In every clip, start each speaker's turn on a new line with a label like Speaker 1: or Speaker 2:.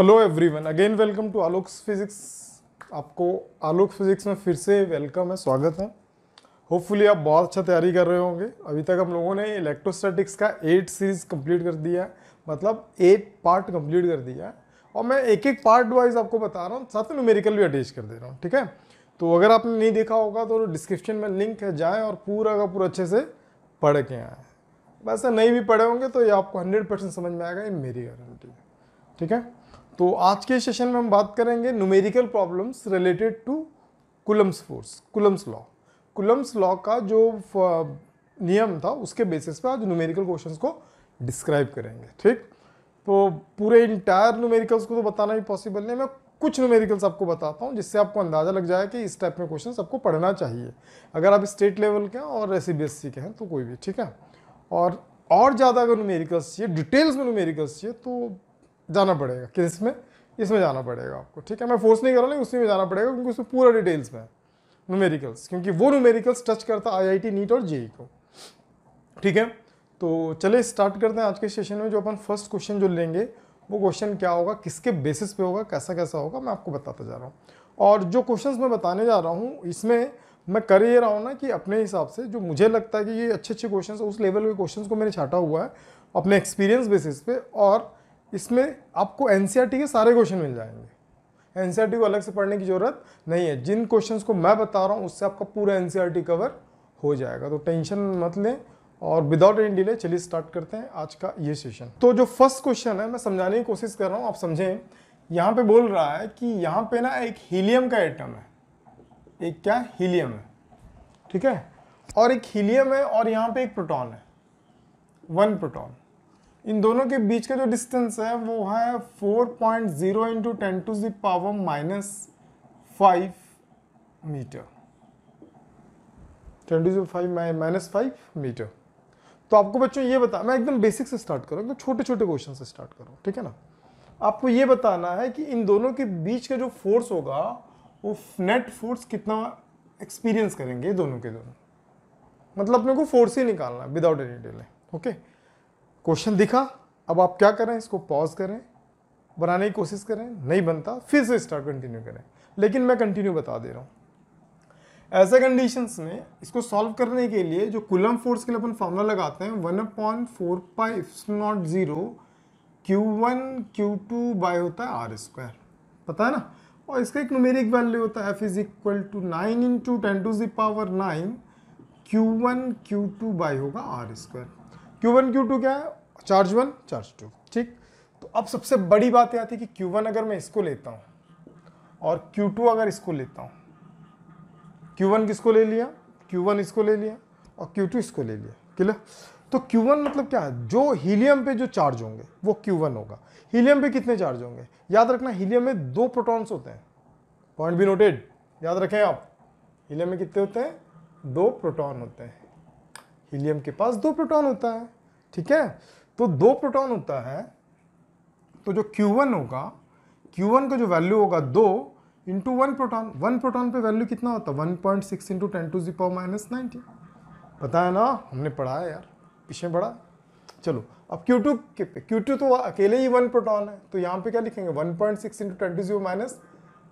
Speaker 1: Hello everyone again welcome to Alok physics आपको Alok physics में फिर से वेलकम है स्वागत है होपफुली आप बहुत अच्छा तैयारी कर रहे होंगे अभी तक हम लोगों ने इलेक्ट्रोस्टैटिक्स का एट सीरीज कंप्लीट कर दिया है मतलब एट पार्ट कंप्लीट कर दिया है और मैं एक एक पार्ट वाइज आपको बता रहा हूँ साथ में न्यूमेरिकल भी अटैच कर दे रहा हूँ ठीक है तो अगर आपने नहीं देखा होगा तो डिस्क्रिप्शन में लिंक है जाएँ और पूरा का पूरा अच्छे से पढ़ के आएँ वैसे नहीं भी पढ़े होंगे तो ये आपको हंड्रेड समझ में आएगा ये मेरी गारंटी है ठीक है तो आज के सेशन में हम बात करेंगे numerical problems related to Coulomb's force Coulomb's law Coulomb's law का जो नियम था उसके बेसिस पर आज न्यूमेरिकल क्वेश्चंस को डिस्क्राइब करेंगे ठीक तो पूरे इंटायर न्यूमेरिकल्स को तो बताना ही पॉसिबल नहीं मैं कुछ न्यूमेरिकल्स आपको बताता हूँ जिससे आपको अंदाज़ा लग जाए कि इस टाइप में क्वेश्चन आपको पढ़ना चाहिए अगर आप स्टेट लेवल के हैं और सी के हैं तो कोई भी ठीक है और और ज़्यादा अगर न्यूमेरिकल्स चाहिए डिटेल्स में न्यूमेरिकल्स चाहिए तो जाना पड़ेगा किस में इसमें जाना पड़ेगा आपको ठीक है मैं फोर्स नहीं कर रहा लेकिन उसी में जाना पड़ेगा क्योंकि उसमें पूरा डिटेल्स में है क्योंकि वो नूमेरिकल्स टच करता आई आई टी नीट और जेई e e को ठीक है तो चले स्टार्ट करते हैं आज के सेशन में जो अपन फर्स्ट क्वेश्चन जो लेंगे वो क्वेश्चन क्या होगा किसके बेसिस पे होगा कैसा कैसा होगा मैं आपको बताता जा रहा हूँ और जो क्वेश्चंस मैं बताने जा रहा हूँ इसमें मैं कर ये रहा हूँ ना कि अपने हिसाब से जो मुझे लगता है कि ये अच्छे अच्छे क्वेश्चन उस लेवल के क्वेश्चन को मैंने छाटा हुआ है अपने एक्सपीरियंस बेसिस पे और इसमें आपको एन e के सारे क्वेश्चन मिल जाएंगे एन e को अलग से पढ़ने की ज़रूरत नहीं है जिन क्वेश्चंस को मैं बता रहा हूँ उससे आपका पूरा एन कवर e हो जाएगा तो टेंशन मत लें और विदाउट एनी डिले चलिए स्टार्ट करते हैं आज का ये सेशन तो जो फर्स्ट क्वेश्चन है मैं समझाने की कोशिश कर रहा हूँ आप समझें यहाँ पे बोल रहा है कि यहाँ पे ना एक हीलियम का एटम है एक क्या हीलियम है ठीक है और एक हीलियम है और यहाँ पे एक प्रोटॉन है वन प्रोटॉन इन दोनों के बीच का जो डिस्टेंस है वो है four point zero into ten to the power minus five metre ten to zero five minus five metre तो आपको बच्चों ये बता मैं एकदम बेसिक से स्टार्ट करूँ एकदम छोटे छोटे क्वेश्चन से स्टार्ट करूँ ठीक है ना आपको ये बताना है कि इन दोनों के बीच का जो फोर्स होगा वो नेट फोर्स कितना एक्सपीरियंस करेंगे दोनों के दोनों मतलब अपने को फोर्स ही निकालना है without any delay okay question दिखा अब आप क्या करें इसको पॉज करें बनाने की कोशिश करें नहीं बनता फिर से स्टार्ट कंटिन्यू करें लेकिन मैं कंटिन्यू बता दे रहा हूँ ऐसे कंडीशंस में इसको सॉल्व करने के लिए जो कुलम फोर्स के लिए अपन फॉर्मूला लगाते हैं one point four pi naught zero Q one Q two by होता है आर स्क्वायर पता है ना और इसका एक नुमेरिक वैल्यू होता है F is equal to nine into ten to the power nine Q one Q two by होगा R square Q one Q two क्या है चार्ज वन चार्ज टू ठीक तो अब सबसे बड़ी बात यह आती है कि क्यू वन अगर मैं इसको लेता हूँ और क्यू टू अगर इसको लेता हूँ क्यू वन किसको ले लिया क्यू वन इसको ले लिया और क्यू टू इसको ले लिया क्लियर तो क्यू वन मतलब क्या है जो हीलियम पे जो चार्ज होंगे वो क्यू वन होगा हीलियम पे कितने चार्ज होंगे याद रखना हीलियम में दो प्रोटॉन्स होते हैं पॉइंट भी नोटेड याद रखें आप हीलियम में कितने होते हैं दो प्रोटॉन होते हैं हीलियम के पास दो प्रोटॉन होता है ठीक है तो दो प्रोटॉन होता है तो जो Q1 होगा Q1 का जो वैल्यू होगा दो into one proton one proton पे वैल्यू कितना होता है one point six into ten to the power minus ninety पता है ना हमने पढ़ा है यार पीछे पढ़ा चलो अब Q2 के पे Q2 तो अकेले ही वन प्रोटॉन है तो यहाँ पे क्या लिखेंगे one point six into ten to zero minus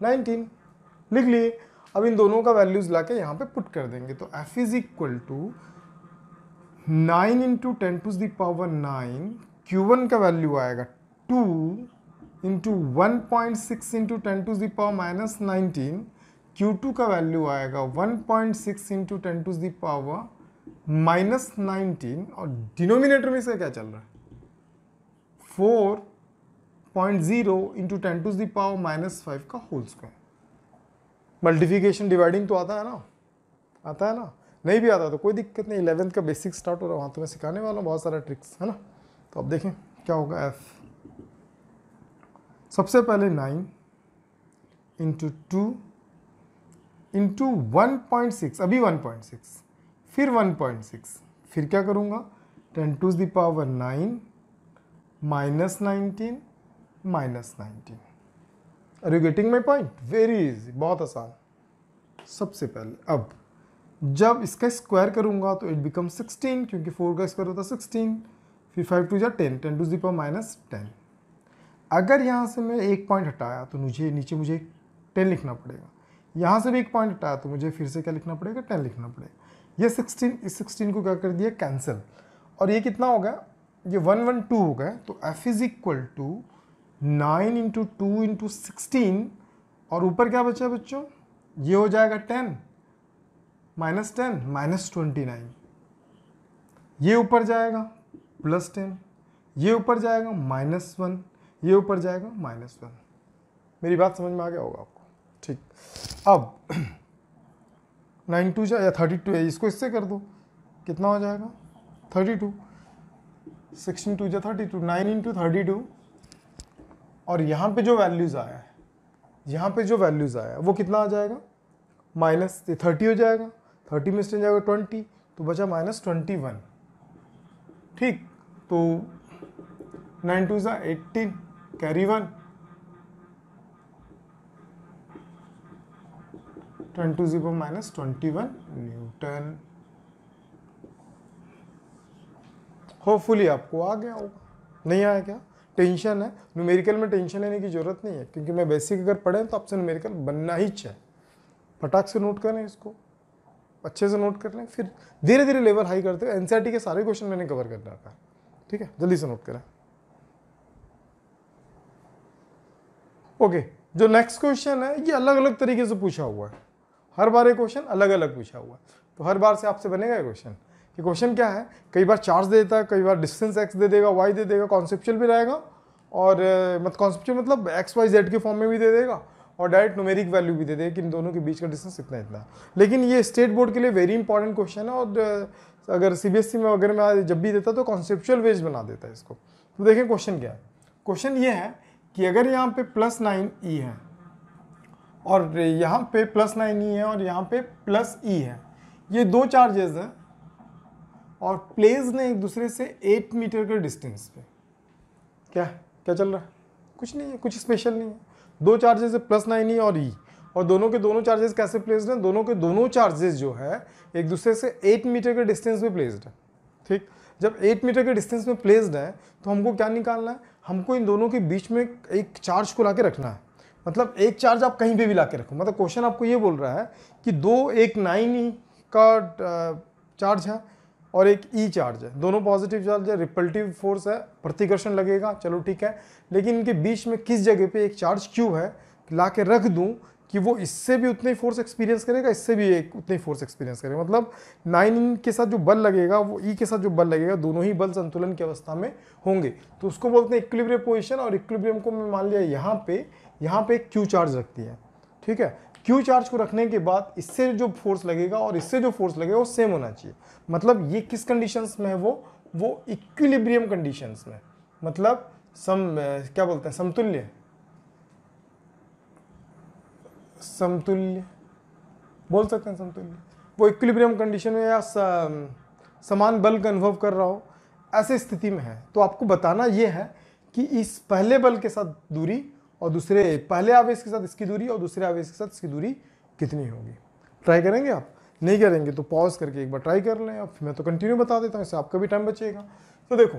Speaker 1: nineteen लिख लिए अब इन दोनों का वैल्यूज ला के यहाँ पे पुट कर देंगे तो F is equal to nine into ten to the power nine Q one का वैल्यू आएगा two into one point six into ten to the power minus nineteen Q two का वैल्यू आएगा one point six into ten to the power minus nineteen और denominator में इसका क्या चल रहा है four point zero into ten to the power minus five का होल स्क्वायर मल्टीप्लिकेशन डिवाइडिंग तो आता है ना आता है ना नहीं भी आता तो कोई दिक्कत नहीं इलेवेंथ का बेसिक स्टार्ट हो रहा है वहाँ तो मैं सिखाने वाला हूँ बहुत सारा ट्रिक्स है ना तो अब देखें क्या होगा एफ सबसे पहले nine into two into one point six अभी वन पॉइंट सिक्स फिर वन पॉइंट सिक्स फिर क्या करूँगा ten to the power nine minus nineteen minus nineteen are you getting my point very easy बहुत आसान सबसे पहले अब जब इसका स्क्वायर करूंगा तो इट बिकम सिक्सटीन क्योंकि फोर का स्क्वायर होता है सिक्सटीन फिर फाइव टू जा ten ten to the power minus ten अगर यहाँ से मैं एक पॉइंट हटाया तो मुझे नीचे मुझे टेन लिखना पड़ेगा यहाँ से भी एक पॉइंट हटाया तो मुझे फिर से क्या लिखना पड़ेगा टेन लिखना पड़ेगा ये सिक्सटीन इस सिक्सटीन को क्या कर दिया कैंसिल और ये कितना हो गया ये वन वन टू हो गया तो F is equal to nine into two into sixteen और ऊपर क्या बचा बच्चों ये हो जाएगा ten minus ten minus twenty nine ये ऊपर जाएगा प्लस टेन ये ऊपर जाएगा माइनस वन ये ऊपर जाएगा माइनस वन मेरी बात समझ में आ गया होगा आपको ठीक अब नाइन टू या थर्टी टू है इसको इससे कर दो कितना हो जाएगा थर्टी टू सिक्सटीन टू या thirty two nine into thirty two और यहाँ पे जो वैल्यूज़ आया है यहाँ पे जो वैल्यूज़ आया है वो कितना आ जाएगा माइनस थर्टी हो जाएगा थर्टी में से चेंज जाएगा ट्वेंटी तो बचा माइनस ट्वेंटी वन ठीक तो नाइन टू ज़ा eighteen carry one ten to zero minus twenty one newton hopefully आपको आ गया होगा नहीं आया क्या टेंशन है न्यूमेरिकल में टेंशन लेने की ज़रूरत नहीं है क्योंकि मैं बेसिक अगर पढ़े तो आपसे न्यूमेरिकल बनना ही चाहिए फटाक से नोट करें इसको अच्छे से नोट कर लें फिर धीरे धीरे लेवल हाई करते हुए एनसीईआरटी के सारे क्वेश्चन मैंने कवर कर रखा ठीक है जल्दी से नोट करें ओके जो नेक्स्ट क्वेश्चन है ये अलग अलग तरीके से पूछा हुआ है हर बार ये क्वेश्चन अलग अलग पूछा हुआ है तो हर बार से आपसे बनेगा ये क्वेश्चन कि क्वेश्चन क्या है कई बार चार्ज दे देता है कई बार डिस्टेंस एक्स दे देगा वाई दे देगा कॉन्सेप्चुअल भी रहेगा और मत कॉन्सेप्चुअल मतलब एक्स वाई जेड के फॉर्म में भी दे देगा और डायरेक्ट नोमेरिक वैल्यू भी दे दे कि इन दोनों के बीच का डिस्टेंस इतना इतना लेकिन ये स्टेट बोर्ड के लिए वेरी इंपॉर्टेंट क्वेश्चन है और अगर सी बी एस ई में वगैरह में जब भी देता तो कॉन्सेप्चुअल वेज बना देता है इसको तो देखें क्वेश्चन क्या है क्वेश्चन ये है कि अगर यहाँ पे प्लस नाइन ई है और यहाँ पे प्लस नाइन ई है और यहाँ पे प्लस ई e है ये दो चार्जेस हैं और प्लेज ने एक दूसरे से एट मीटर के डिस्टेंस पे क्या क्या चल रहा है कुछ नहीं है कुछ स्पेशल नहीं है दो चार्जेस है प्लस नाइन ई और ई e। और दोनों के दोनों चार्जेस कैसे प्लेस्ड हैं दोनों के दोनों चार्जेस जो है एक दूसरे से एट मीटर के डिस्टेंस में प्लेस्ड है ठीक जब एट मीटर के डिस्टेंस में प्लेस्ड है तो हमको क्या निकालना है हमको इन दोनों के बीच में एक चार्ज को ला के रखना है मतलब एक चार्ज आप कहीं पर भी ला के रखो मतलब क्वेश्चन आपको ये बोल रहा है कि दो एक नाइन ई e का चार्ज है और एक ई e चार्ज है दोनों पॉजिटिव चार्ज है रिपल्टिव फोर्स है प्रतिकर्षण लगेगा चलो ठीक है लेकिन इनके बीच में किस जगह पे एक चार्ज क्यों है ला के रख दूँ कि वो इससे भी उतनी फोर्स एक्सपीरियंस करेगा इससे भी एक उतनी फोर्स एक्सपीरियंस करेगा मतलब नाइन इन के साथ जो बल लगेगा वो ई e के साथ जो बल लगेगा दोनों ही बल संतुलन की अवस्था में होंगे तो उसको बोलते हैं इक्विब्रियम पोजिशन और इक्विब्रियम को मैं मान लिया यहाँ पे यहाँ पे एक क्यू चार्ज रखती है ठीक है क्यू चार्ज को रखने के बाद इससे जो फोर्स लगेगा और इससे जो फोर्स लगेगा वो सेम होना चाहिए मतलब ये किस कंडीशंस में है वो वो इक्विलिब्रियम कंडीशंस में मतलब सम क्या बोलते हैं समतुल्य समतुल्य बोल सकते हैं समतुल्य वो इक्विलिब्रियम कंडीशन में या समान बल का अनुभव कर रहा हो ऐसे स्थिति में है तो आपको बताना ये है कि इस पहले बल के साथ दूरी और दूसरे पहले आवेश के साथ इसकी दूरी और दूसरे आवेश के साथ इसकी दूरी कितनी होगी ट्राई करेंगे आप नहीं करेंगे तो पॉज करके एक बार ट्राई कर लें अब मैं तो कंटिन्यू बता देता हूँ इससे आपका भी टाइम बचेगा तो देखो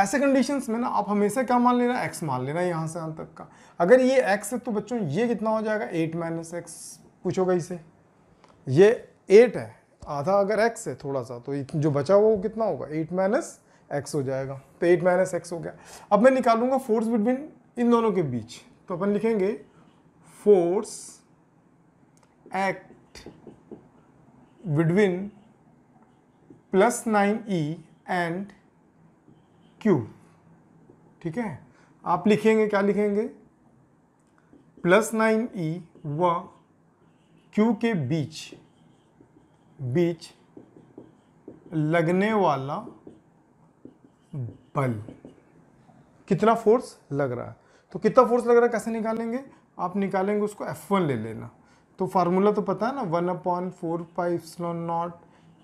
Speaker 1: ऐसे कंडीशंस में ना आप हमेशा क्या मान लेना एक्स मान लेना यहाँ से यहाँ तक का अगर ये एक्स है तो बच्चों ये कितना हो जाएगा एट माइनस एक्स पूछोगे इसे ये एट है आधा अगर एक्स है थोड़ा सा तो जो बचा हुआ वो कितना होगा एट माइनस एक्स हो जाएगा तो एट माइनस एक्स हो गया अब मैं निकालूंगा फोर्स बिटवीन इन दोनों के बीच तो अपन लिखेंगे force x between plus nine e and Q ठीक है आप लिखेंगे क्या लिखेंगे प्लस नाइन ई व क्यू के बीच बीच लगने वाला बल कितना फोर्स लग रहा है तो कितना फोर्स लग रहा है कैसे निकालेंगे आप निकालेंगे उसको F1 ले लेना तो फार्मूला तो पता है ना one upon four five naught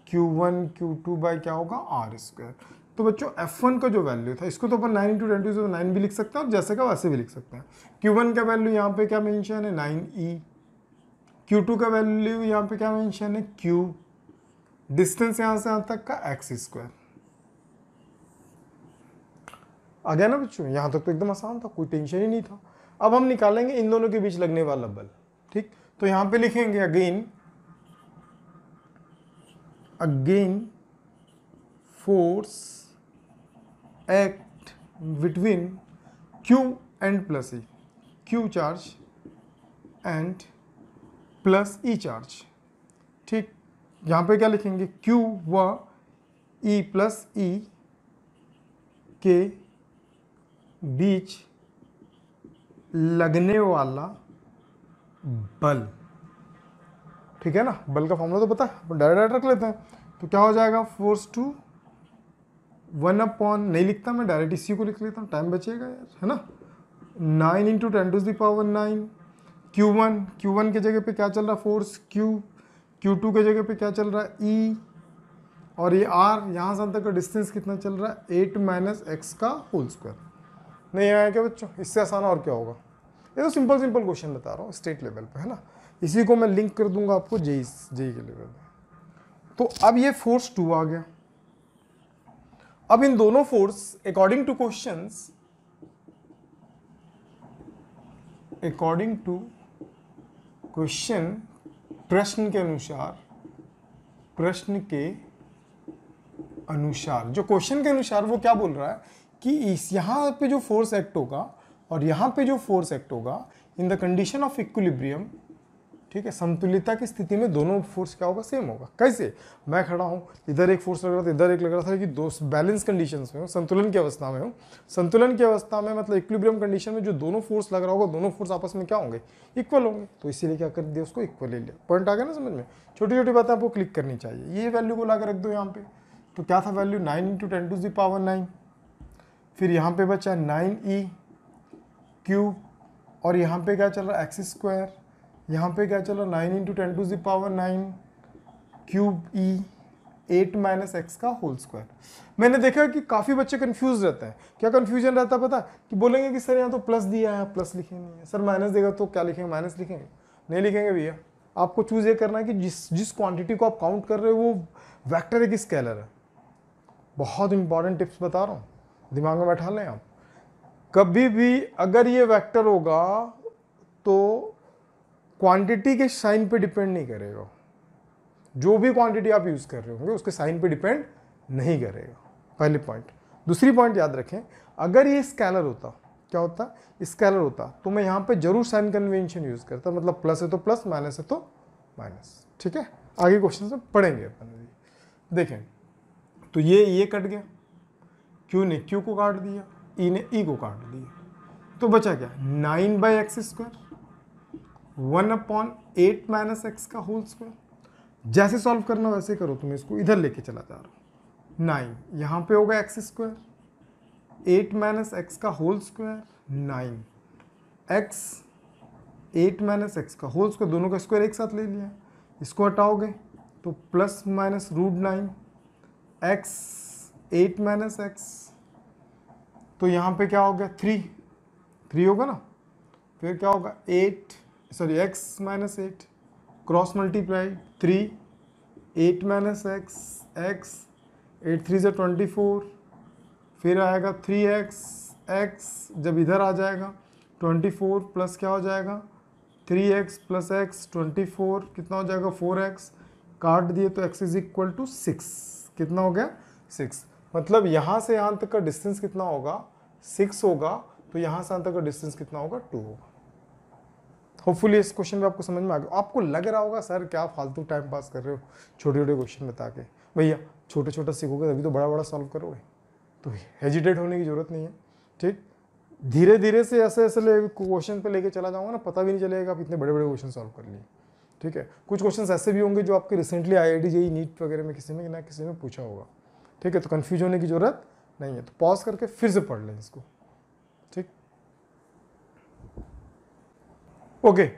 Speaker 1: Q one Q two by क्या होगा आर स्क्वायर तो बच्चों एफ वन का जो वैल्यू था इसको तो अपन नाइन इंटू ट्वेंटी नाइन भी लिख सकते हैं और जैसे का वैसे भी लिख सकते हैं क्यू वन का वैल्यू यहाँ पे क्या मेंशन है नाइन ई क्यू टू का वैल्यू यहाँ पे क्या मेंशन है क्यू डिस्टेंस यहाँ से यहाँ तक का एक्स स्क्वायर आ गया ना बच्चों यहाँ तक तो एकदम आसान था कोई टेंशन ही नहीं था अब हम निकालेंगे इन दोनों के बीच लगने वाला बल ठीक तो यहाँ पे लिखेंगे again again force act between Q and plus e Q charge and plus e charge ठीक यहाँ पे क्या लिखेंगे क्यू व ई प्लस ई के बीच लगने वाला बल ठीक है ना बल का फॉर्मूला तो पता है डायरेक्ट डायरेक्ट रख लेते हैं तो क्या हो जाएगा फोर्स टू वन अपॉन नहीं लिखता मैं डायरेक्ट इसी को लिख लेता हूँ टाइम बचेगा यार है ना nine into ten to the power nine Q one Q one के जगह पे क्या चल रहा है फोर्स क्यू क्यू टू के जगह पे क्या चल रहा है ई e, और ये आर यहाँ से अंतर का डिस्टेंस कितना चल रहा है एट माइनस एक्स का होल स्क्वायर नहीं आया क्या बच्चों इससे आसान और क्या होगा तो सिंपल सिंपल क्वेश्चन बता रहा हूँ स्टेट लेवल पे है ना इसी को मैं लिंक कर दूंगा आपको जेई जेई e, e के लेवल में तो अब ये फोर्स टू आ गया अब इन दोनों force according to question according to question प्रश्न के अनुसार प्रश्न के अनुसार जो क्वेश्चन के अनुसार वो क्या बोल रहा है कि इस यहां पे जो फोर्स एक्ट होगा और यहाँ पे जो फोर्स एक्ट होगा in the condition of equilibrium ठीक है संतुलिता की स्थिति में दोनों फोर्स क्या होगा सेम होगा कैसे मैं खड़ा हूँ इधर एक फोर्स लग रहा था इधर एक लग रहा था कि दो बैलेंस कंडीशन में हूँ संतुलन की अवस्था में हूँ संतुलन की अवस्था में मतलब इक्विलिब्रियम कंडीशन में जो दोनों फोर्स लग रहा होगा दोनों फोर्स आपस में क्या होंगे इक्वल होंगे तो इसीलिए क्या कर दिया उसको इक्वल ले लिया पॉइंट आ गया ना समझ में छोटी छोटी बातें आपको क्लिक करनी चाहिए ये वैल्यू को ला रख दो यहाँ पे तो क्या था value nine into ten to the power nine फिर यहाँ पे बचा नाइन ई e। क्यूब और यहाँ पे क्या चल रहा है एक्स स्क्वायर यहाँ पे क्या चल रहा है nine into ten to the power nine cube e eight minus x का होल स्क्वायर मैंने देखा कि काफ़ी बच्चे कन्फ्यूज रहते हैं क्या कन्फ्यूजन रहता है पता कि बोलेंगे कि सर यहाँ तो प्लस दिया है प्लस लिखे नहीं है सर माइनस देगा तो क्या लिखेंगे माइनस लिखेंगे नहीं लिखेंगे भैया आपको चूज़ ये करना है कि जिस जिस क्वांटिटी को आप काउंट कर रहे हो वो वैक्टर एक स्केलर है बहुत इंपॉर्टेंट टिप्स बता रहा हूँ दिमाग में बैठा लें आप कभी भी अगर ये वेक्टर होगा तो क्वांटिटी के साइन पे डिपेंड नहीं करेगा जो भी क्वांटिटी आप यूज़ कर रहे होंगे उसके साइन पे डिपेंड नहीं करेगा पहले पॉइंट दूसरी पॉइंट याद रखें अगर ये स्कैलर होता क्या होता स्कैलर होता तो मैं यहाँ पे जरूर साइन कन्वेंशन यूज़ करता मतलब प्लस है तो प्लस माइनस है तो माइनस ठीक है आगे क्वेश्चन से पढ़ेंगे अपन देखें तो ये ये कट गया क्यों ने क्यू को काट दिया ई ने ई को काट दिया तो बचा क्या nine by x square one upon eight minus x का होल स्क्वायर जैसे सॉल्व करना वैसे करो तो मैं इसको इधर लेके चला जा रहा हूँ नाइन यहाँ पे होगा x square eight minus x का whole square nine x eight minus x का होल स्क्वायर दोनों का स्क्वायर एक साथ ले लिया इसको हटाओगे तो plus minus root nine x eight minus x तो यहाँ पे क्या हो गया थ्री थ्री होगा ना फिर क्या होगा eight sorry x minus eight cross multiply three eight minus x x eight three से ट्वेंटी फोर फिर आएगा थ्री एक्स एक्स जब इधर आ जाएगा ट्वेंटी फोर प्लस क्या हो जाएगा three x plus x twenty four कितना हो जाएगा फोर एक्स काट दिए तो x is equal to six कितना हो गया सिक्स मतलब यहाँ से यहाँ तक का डिस्टेंस कितना होगा सिक्स होगा तो यहाँ से यहाँ तक का डिस्टेंस कितना होगा टू होगा होपफुली इस क्वेश्चन में आपको समझ में आ गया आपको लग रहा होगा सर क्या फालतू टाइम पास कर रहे हो छोटे छोटे क्वेश्चन बता के भैया छोटे छोटे सीखोगे तभी तो बड़ा बड़ा सॉल्व करोगे तो हेजिटेट होने की ज़रूरत नहीं है ठीक धीरे धीरे से ऐसे ऐसे ले क्वेश्चन पे लेके चला जाऊंगा ना पता भी नहीं चलेगा आप इतने बड़े बड़े क्वेश्चन सॉल्व कर लिए ठीक है कुछ क्वेश्चन ऐसे भी होंगे जो आपके recently I I T JEE NEET वगैरह में किसी में ना किसी में पूछा होगा ठीक है तो कन्फ्यूज होने की ज़रूरत नहीं है तो पॉज करके फिर से पढ़ लें इसको ठीक ओके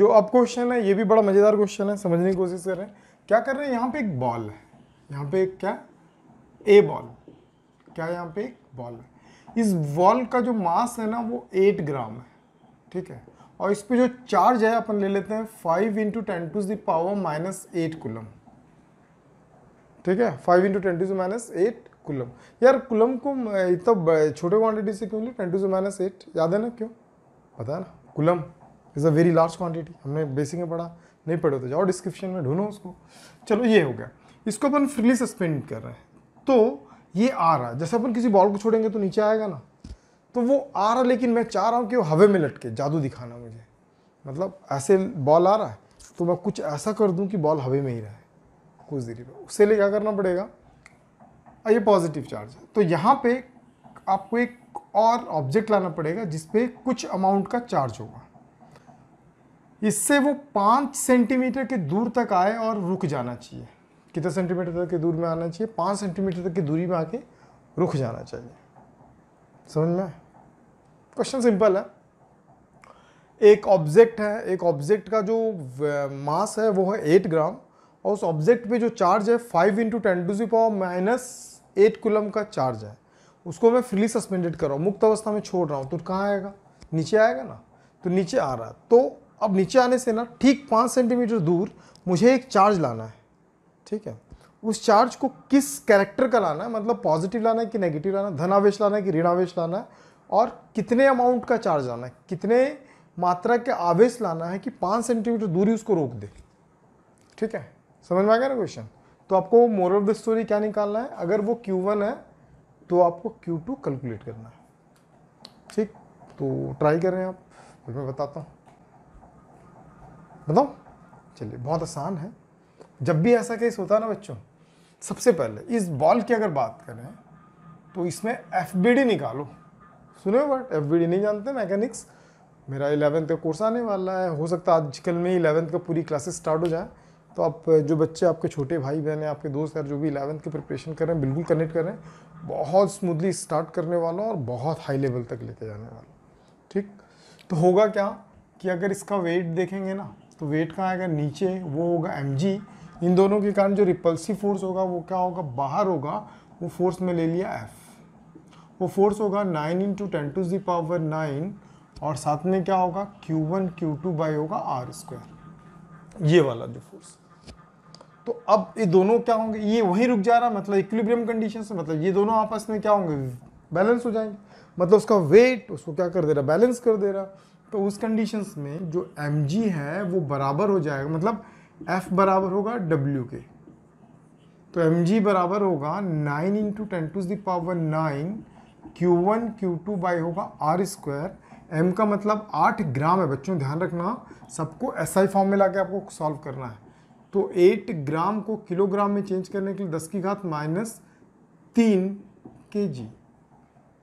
Speaker 1: जो अब क्वेश्चन है ये भी बड़ा मज़ेदार क्वेश्चन है समझने की कोशिश कर रहे हैं क्या कर रहे हैं यहाँ पे एक बॉल है यहाँ पे एक क्या ए बॉल क्या यहाँ पे एक बॉल है इस बॉल का जो मास है ना वो एट ग्राम है ठीक है और इस पर जो चार्ज है अपन ले लेते हैं five into ten to the power minus eight coulomb ठीक है five into twenty two minus eight coulomb यार कुलम को इतना छोटे क्वांटिटी से क्यों लिया ट्वेंटी टू माइनस एट याद है ना क्यों पता है ना coulomb is a very large quantity हमने बेसिक में पढ़ा नहीं पढ़े तो जाओ डिस्क्रिप्शन में ढूंढो उसको चलो ये हो गया इसको अपन फ्रीली सस्पेंड कर रहे हैं तो ये आ रहा है जैसे अपन किसी बॉल को छोड़ेंगे तो नीचे आएगा ना तो वो आ रहा लेकिन मैं चाह रहा हूँ कि वो हवे में लटके जादू दिखाना मुझे मतलब ऐसे बॉल आ रहा है तो मैं कुछ ऐसा कर दूँ कि बॉल हवे में ही रहे कुछ दूरी पर उससे लिए क्या करना पड़ेगा ये पॉजिटिव चार्ज है तो यहाँ पे आपको एक और ऑब्जेक्ट लाना पड़ेगा जिसपे कुछ अमाउंट का चार्ज होगा इससे वो पाँच सेंटीमीटर के दूर तक आए और रुक जाना चाहिए कितने सेंटीमीटर तक के दूर में आना चाहिए पाँच सेंटीमीटर तक की दूरी में आके रुक जाना चाहिए समझ में क्वेश्चन सिंपल है एक ऑब्जेक्ट है एक ऑब्जेक्ट का जो मास है वो है एट ग्राम और उस ऑब्जेक्ट पे जो चार्ज है five into ten to the power minus eight coulomb का चार्ज है उसको मैं फ्रीली सस्पेंडेड कर रहा हूँ मुक्त अवस्था में छोड़ रहा हूँ तो कहाँ आएगा नीचे आएगा ना तो नीचे आ रहा है तो अब नीचे आने से ना ठीक पाँच सेंटीमीटर दूर मुझे एक चार्ज लाना है ठीक है उस चार्ज को किस कैरेक्टर का लाना है मतलब पॉजिटिव लाना है कि नेगेटिव लाना है धनावेश लाना है कि ऋणावेश लाना है और कितने अमाउंट का चार्ज लाना है कितने मात्रा के आवेश लाना है कि पाँच सेंटीमीटर दूरी उसको रोक दे ठीक है समझ में आ गया ना क्वेश्चन तो आपको मोरल ऑफ द स्टोरी क्या निकालना है अगर वो क्यू वन है तो आपको क्यू टू कैलकुलेट करना है ठीक तो ट्राई कर रहे हैं आप फिर मैं बताता हूँ बताओ चलिए बहुत आसान है जब भी ऐसा केस होता है ना बच्चों सबसे पहले इस बॉल की अगर बात करें तो इसमें एफ निकालो सुने बट एफ नहीं जानते मैकेनिक्स मेरा इलेवेंथ का कोर्स आने वाला है हो सकता है आजकल में इलेवेंथ का पूरी क्लासेस स्टार्ट हो जाए तो आप जो बच्चे आपके छोटे भाई बहन हैं आपके दोस्त यार जो भी इलेवंथ की प्रिपरेशन कर रहे हैं बिल्कुल कनेक्ट कर रहे हैं बहुत स्मूथली स्टार्ट करने वाला और बहुत हाई लेवल तक लेके जाने वाला ठीक तो होगा क्या कि अगर इसका वेट देखेंगे ना तो वेट कहाँ आएगा नीचे वो होगा एम इन दोनों के कारण जो रिपल्सिव फोर्स होगा वो क्या होगा बाहर होगा वो फोर्स में ले लिया एफ वो फोर्स होगा nine into ten to the power nine और साथ में क्या होगा Q one Q two by होगा आर स्क्वायर ये वाला जो फोर्स तो अब ये दोनों क्या होंगे ये वहीं रुक जा रहा मतलब इक्विलिब्रियम कंडीशन से मतलब ये दोनों आपस में क्या होंगे बैलेंस हो जाएंगे मतलब उसका वेट उसको क्या कर दे रहा बैलेंस कर दे रहा तो उस कंडीशन में जो एम है वो बराबर हो जाएगा मतलब एफ बराबर होगा डब्ल्यू के तो एम जी बराबर होगा nine into ten to the power nine Q one Q two by होगा आर स्क्वायर एम का मतलब आठ ग्राम है बच्चों ध्यान रखना सबको एस आई फॉर्म में ला के आपको सॉल्व करना है तो एट ग्राम को किलोग्राम में चेंज करने के लिए दस की घात माइनस तीन के जी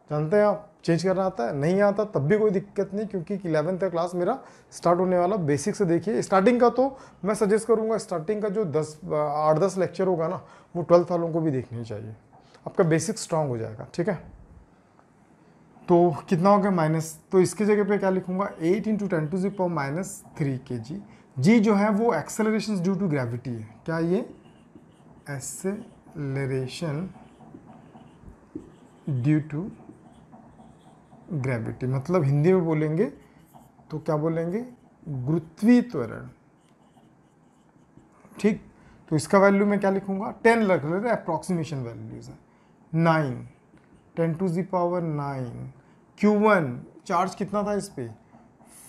Speaker 1: जानते हैं आप चेंज करना आता है नहीं आता तब भी कोई दिक्कत नहीं क्योंकि इलेवंथ का क्लास मेरा स्टार्ट होने वाला बेसिक से देखिए स्टार्टिंग का तो मैं सजेस्ट करूँगा स्टार्टिंग का जो दस आठ दस लेक्चर होगा ना वो ट्वेल्थ वालों को भी देखनी चाहिए आपका बेसिक स्ट्रांग हो जाएगा ठीक है तो कितना हो गया माइनस तो इसकी जगह पर क्या लिखूंगा eight into ten to the power minus three k g जी जो है वो एक्सेलरेशन ड्यू टू ग्रेविटी है क्या ये एक्सेलरेशन ड्यू टू ग्रेविटी मतलब हिंदी में बोलेंगे तो क्या बोलेंगे गुरुत्वी त्वरण ठीक तो इसका वैल्यू मैं क्या लिखूंगा टेन रख लेते अप्रॉक्सीमेशन वैल्यूज है nine ten to the power nine Q one charge कितना था इस पर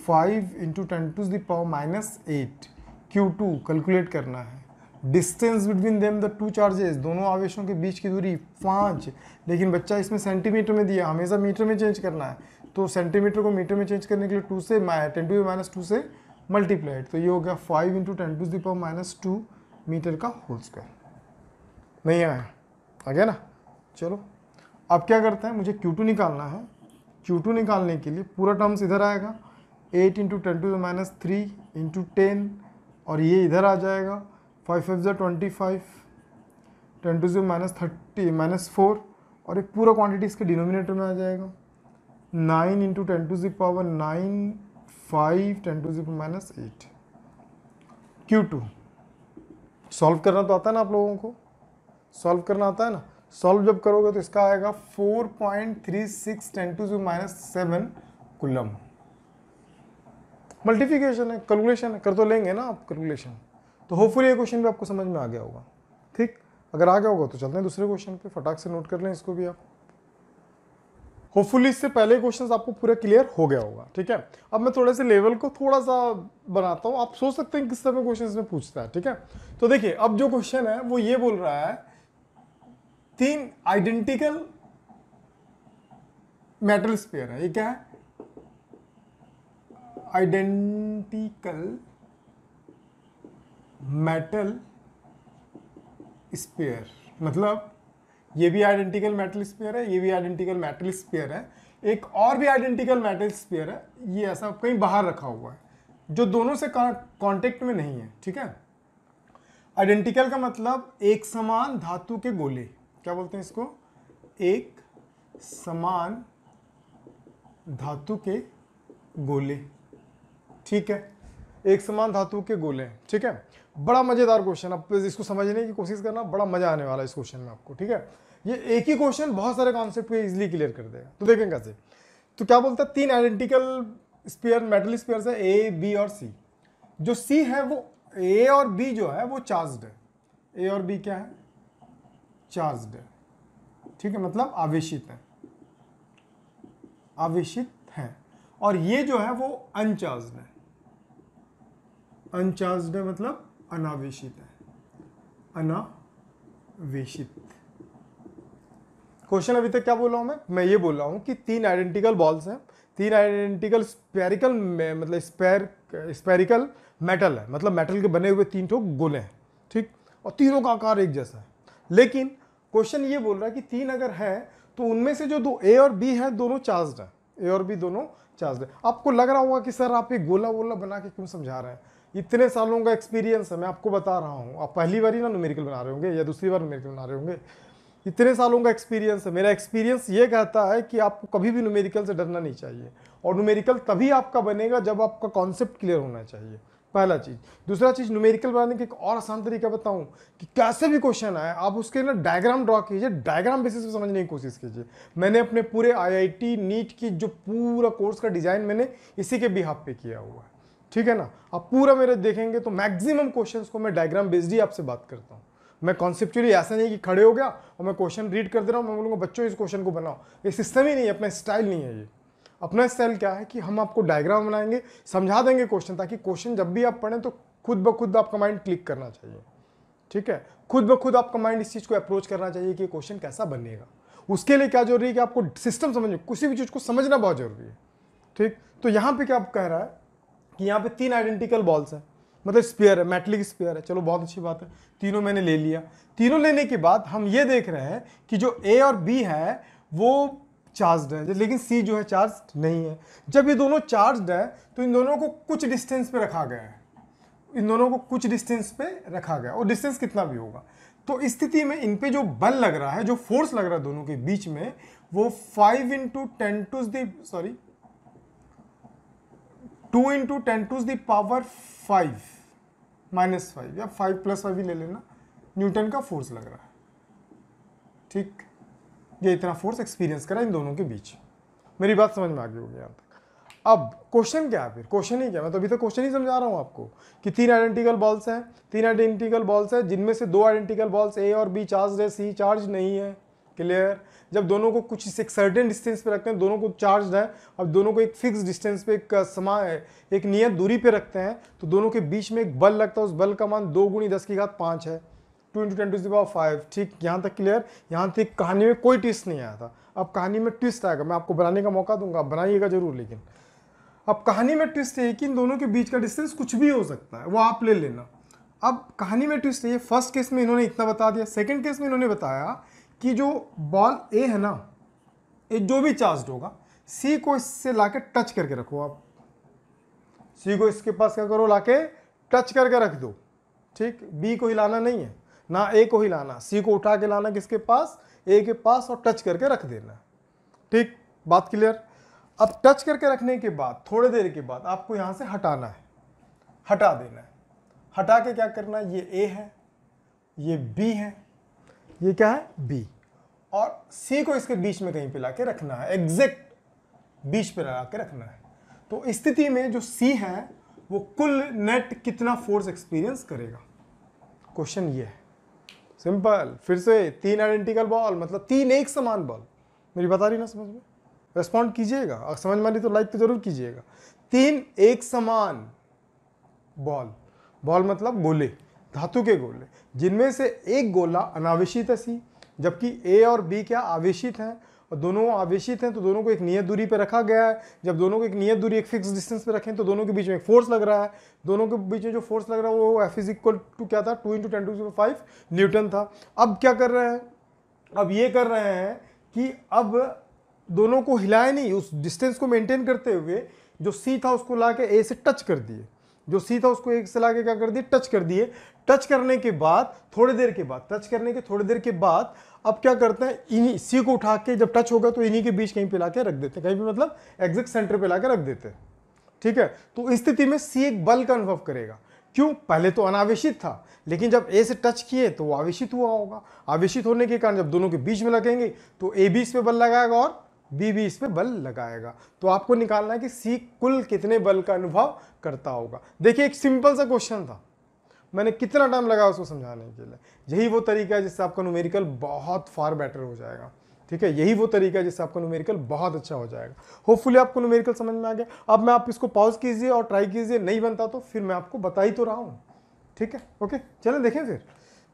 Speaker 1: five into ten to the power minus eight Q two calculate करना है distance between them the two charges दोनों आवेशों के बीच की दूरी पाँच लेकिन बच्चा इसमें सेंटीमीटर में दिया हमेशा मीटर में चेंज करना है तो सेंटीमीटर को मीटर में चेंज करने के लिए टू से टेन टू माइनस टू से मल्टीप्लाइड तो ये हो गया five into ten to the power minus two metre का होल स्क्वायर नहीं आया आ गया ना चलो अब क्या करते हैं मुझे टू निकालना है टू निकालने के लिए पूरा टर्म्स इधर आएगा eight into ten to minus three into ten और ये इधर आ जाएगा फाइव फाइव ज़ा twenty five ten to the minus thirty minus four और एक पूरा क्वांटिटी इसके डिनोमिनेटर में आ जाएगा nine into ten to the power nine five ten to the minus eight Q two solve करना तो आता है ना आप लोगों को सॉल्व करना आता है ना सॉल्व जब करोगे तो इसका आएगा four point three six ten to the minus seven coulomb multiplication है कैलकुलेशन है कर तो लेंगे ना आप कैलकुलेशन तो होपफुली ये क्वेश्चन भी आपको समझ में आ गया होगा ठीक अगर आ गया होगा तो चलते हैं दूसरे क्वेश्चन पे फटाक से नोट कर लें इसको भी आप होपफुली इससे पहले क्वेश्चंस आपको पूरा क्लियर हो गया होगा ठीक है अब मैं थोड़े से लेवल को थोड़ा सा बनाता हूँ आप सोच सकते हैं किस तरह क्वेश्चन में पूछता है ठीक है तो देखिए अब जो क्वेश्चन है वो ये बोल रहा है तीन आइडेंटिकल मेटल स्पेयर है ये क्या है आइडेंटिकल मेटल स्पेयर मतलब ये भी आइडेंटिकल मेटल स्पेयर है ये भी आइडेंटिकल मेटल स्पेयर है एक और भी आइडेंटिकल मेटल स्पेयर है ये ऐसा कहीं बाहर रखा हुआ है जो दोनों से कांटेक्ट में नहीं है ठीक है आइडेंटिकल का मतलब एक समान धातु के गोले क्या बोलते हैं इसको एक समान धातु के गोले ठीक है एक समान धातु के गोले हैं ठीक है बड़ा मज़ेदार क्वेश्चन आप इसको समझने की कोशिश करना बड़ा मज़ा आने वाला है इस क्वेश्चन में आपको ठीक है ये एक ही क्वेश्चन बहुत सारे कॉन्सेप्ट को इजिली क्लियर कर देगा तो देखें कैसे तो क्या बोलता है तीन आइडेंटिकल स्पेयर मेटल स्पेयर है ए बी और सी जो सी है वो ए और बी जो है वो चार्ज है ए और बी क्या है चार्ज है ठीक है मतलब आवेशित है आवेशित हैं और ये जो है वो अनचार्ज है अनचार्ज है मतलब अनावेशित है अनावेशित क्वेश्चन अभी तक क्या बोल रहा हूँ मैं मैं ये बोल रहा हूँ कि तीन आइडेंटिकल बॉल्स हैं तीन आइडेंटिकल स्पेरिकल मतलब स्पेर स्पेरिकल मेटल है मतलब मेटल के बने हुए तीन ठो गोले हैं ठीक और तीनों का आकार एक जैसा है लेकिन क्वेश्चन ये बोल रहा है कि तीन अगर है तो उनमें से जो दो ए और बी है दोनों चार्ज हैं ए और बी दोनों चार्ज है आपको लग रहा होगा कि सर आप ये गोला वोला बना के क्यों समझा रहे हैं इतने सालों का एक्सपीरियंस है मैं आपको बता रहा हूँ आप पहली बार ही ना न्यूमेरिकल बना रहे होंगे या दूसरी बार न्यूमेरिकल बना रहे होंगे इतने सालों का एक्सपीरियंस है मेरा एक्सपीरियंस ये कहता है कि आपको कभी भी न्यूमेरिकल से डरना नहीं चाहिए और न्यूमेरिकल तभी आपका बनेगा जब आपका कॉन्सेप्ट क्लियर होना चाहिए पहला चीज़ दूसरा चीज़ न्यूमेरिकल बनाने का एक और आसान तरीका बताऊं कि कैसे भी क्वेश्चन आए आप उसके ना डायग्राम ड्रॉ कीजिए डायग्राम बेसिस पर समझने की कोशिश कीजिए मैंने अपने पूरे आई नीट की जो पूरा कोर्स का डिज़ाइन मैंने इसी के बिहाफ पे किया हुआ है ठीक है ना आप पूरा मेरे देखेंगे तो मैक्सिमम क्वेश्चंस को मैं डायग्राम बेस्ड ही आपसे बात करता हूँ मैं कॉन्सेप्चुअली ऐसा नहीं कि खड़े हो गया और मैं क्वेश्चन रीड कर दे रहा हूँ मैं बोलूँगा बच्चों इस क्वेश्चन को बनाओ ये सिस्टम ही नहीं है अपना स्टाइल नहीं है ये अपना स्टाइल क्या है कि हम आपको डायग्राम बनाएंगे समझा देंगे क्वेश्चन ताकि क्वेश्चन जब भी आप पढ़ें तो खुद ब खुद आपका माइंड क्लिक करना चाहिए ठीक है खुद ब खुद आपका माइंड इस चीज़ को अप्रोच करना चाहिए कि क्वेश्चन कैसा बनेगा उसके लिए क्या जरूरी है कि आपको सिस्टम समझ किसी भी चीज़ को समझना बहुत जरूरी है ठीक तो यहाँ पे क्या आप कह रहा है कि यहाँ पे तीन आइडेंटिकल मतलब बॉल्स है मतलब स्पेयर है मेटलिक स्पेयर है चलो बहुत अच्छी बात है तीनों मैंने ले लिया तीनों लेने के बाद हम ये देख रहे हैं कि जो ए और बी है वो चार्ज है लेकिन सी जो है चार्ज नहीं है जब ये दोनों चार्ज है तो इन दोनों को कुछ डिस्टेंस पे रखा गया है इन दोनों को कुछ डिस्टेंस पे रखा गया और डिस्टेंस कितना भी होगा तो स्थिति में इन पे जो बल लग रहा है जो फोर्स लग रहा है दोनों के बीच में वो five into ten to sorry two into ten to the power five minus five या फाइव प्लस फाइव ही ले लेना न्यूटन का फोर्स लग रहा है ठीक ये इतना फोर्स एक्सपीरियंस करा इन दोनों के बीच मेरी बात समझ में आ गई होगी यहाँ तक अब क्वेश्चन क्या है फिर क्वेश्चन ही क्या मैं तो अभी तो क्वेश्चन ही समझा रहा हूँ आपको कि तीन आइडेंटिकल बॉल्स हैं तीन आइडेंटिकल बॉल्स हैं जिनमें से दो आइडेंटिकल बॉल्स ए और बी चार्ज है सी चार्ज नहीं है क्लियर जब दोनों को कुछ एक सर्टेन डिस्टेंस पे रखते हैं दोनों को चार्ज है अब दोनों को एक फिक्स डिस्टेंस पे एक समा एक नियत दूरी पे रखते हैं तो दोनों के बीच में एक बल लगता है उस बल का मान दो गुणी दस की घात पाँच है two into ten to the power five ठीक यहाँ तक क्लियर यहाँ तक कहानी में कोई ट्विस्ट नहीं आया था अब कहानी में ट्विस्ट आएगा मैं आपको बनाने का मौका दूंगा आप बनाइएगा जरूर लेकिन अब कहानी में ट्विस्ट है कि इन दोनों के बीच का डिस्टेंस कुछ भी हो सकता है वो आप ले लेना अब कहानी में ट्विस्ट है फर्स्ट केस में इन्होंने इतना बता दिया सेकेंड केस में इन्होंने बताया कि जो बॉल ए है ना ये जो भी चार्ज होगा सी को इससे लाके टच करके रखो आप सी को इसके पास क्या करो लाके टच करके रख दो ठीक बी को हिलाना नहीं है ना ए को हिलाना सी को उठा के लाना किसके पास ए के पास और टच करके रख देना ठीक बात क्लियर अब टच करके रखने के बाद थोड़ी देर के बाद आपको यहाँ से हटाना है हटा देना है हटा के क्या करना है ये ए है ये बी है ये क्या है बी और सी को इसके बीच में कहीं पे ला के रखना है एग्जैक्ट बीच पे ला के रखना है तो स्थिति में जो सी है वो कुल नेट कितना फोर्स एक्सपीरियंस करेगा क्वेश्चन ये है सिंपल फिर से तीन आइडेंटिकल बॉल मतलब तीन एक समान बॉल मेरी बता रही ना समझ में रेस्पॉन्ड कीजिएगा अगर समझ में आ रही तो लाइक तो जरूर कीजिएगा तीन एक समान बॉल बॉल मतलब गोले धातु के गोले जिनमें से एक गोला अनावेशित है जबकि ए और बी क्या आवेशित हैं और दोनों आवेशित हैं तो दोनों को एक नियत दूरी पर रखा गया है जब दोनों को एक नियत दूरी एक फिक्स डिस्टेंस पर रखें तो दोनों के बीच में एक फोर्स लग रहा है दोनों के बीच में जो फोर्स लग रहा है वो एफ इज इक्वल टू क्या था two into ten to five newton था अब क्या कर रहे हैं अब ये कर रहे हैं कि अब दोनों को हिलाए नहीं उस डिस्टेंस को मेंटेन करते हुए जो सी था उसको ला के ए से टच कर दिए जो सी था उसको एक से लाके क्या कर दिए टच कर दिए टच करने के बाद थोड़ी देर के बाद टच करने के थोड़ी देर के बाद अब क्या करते हैं इन्हीं सी को उठा के जब टच होगा तो इन्हीं के बीच कहीं पे ला के रख देते हैं कहीं भी मतलब एग्जैक्ट सेंटर पे ला के रख देते हैं ठीक है तो स्थिति में सी एक बल का अनुभव करेगा क्यों पहले तो अनावेशित था लेकिन जब ए से टच किए तो वो आवेशित हुआ होगा आवेशित होने के कारण जब दोनों के बीच में लगेंगे तो ए बीच में बल लगाएगा और बी भी इस पर बल लगाएगा तो आपको निकालना है कि सी कुल कितने बल का अनुभव करता होगा देखिए एक सिंपल सा क्वेश्चन था मैंने कितना टाइम लगा उसको समझाने के लिए यही वो तरीका है जिससे आपका न्यूमेरिकल बहुत फार बेटर हो जाएगा ठीक है यही वो तरीका है जिससे आपका न्यूमेरिकल बहुत अच्छा हो जाएगा होपफुली आपको न्यूमेरिकल समझ में आ गया अब मैं आप इसको पॉज कीजिए और ट्राई कीजिए नहीं बनता तो फिर मैं आपको बता ही तो रहा हूँ ठीक है ओके चलें देखें फिर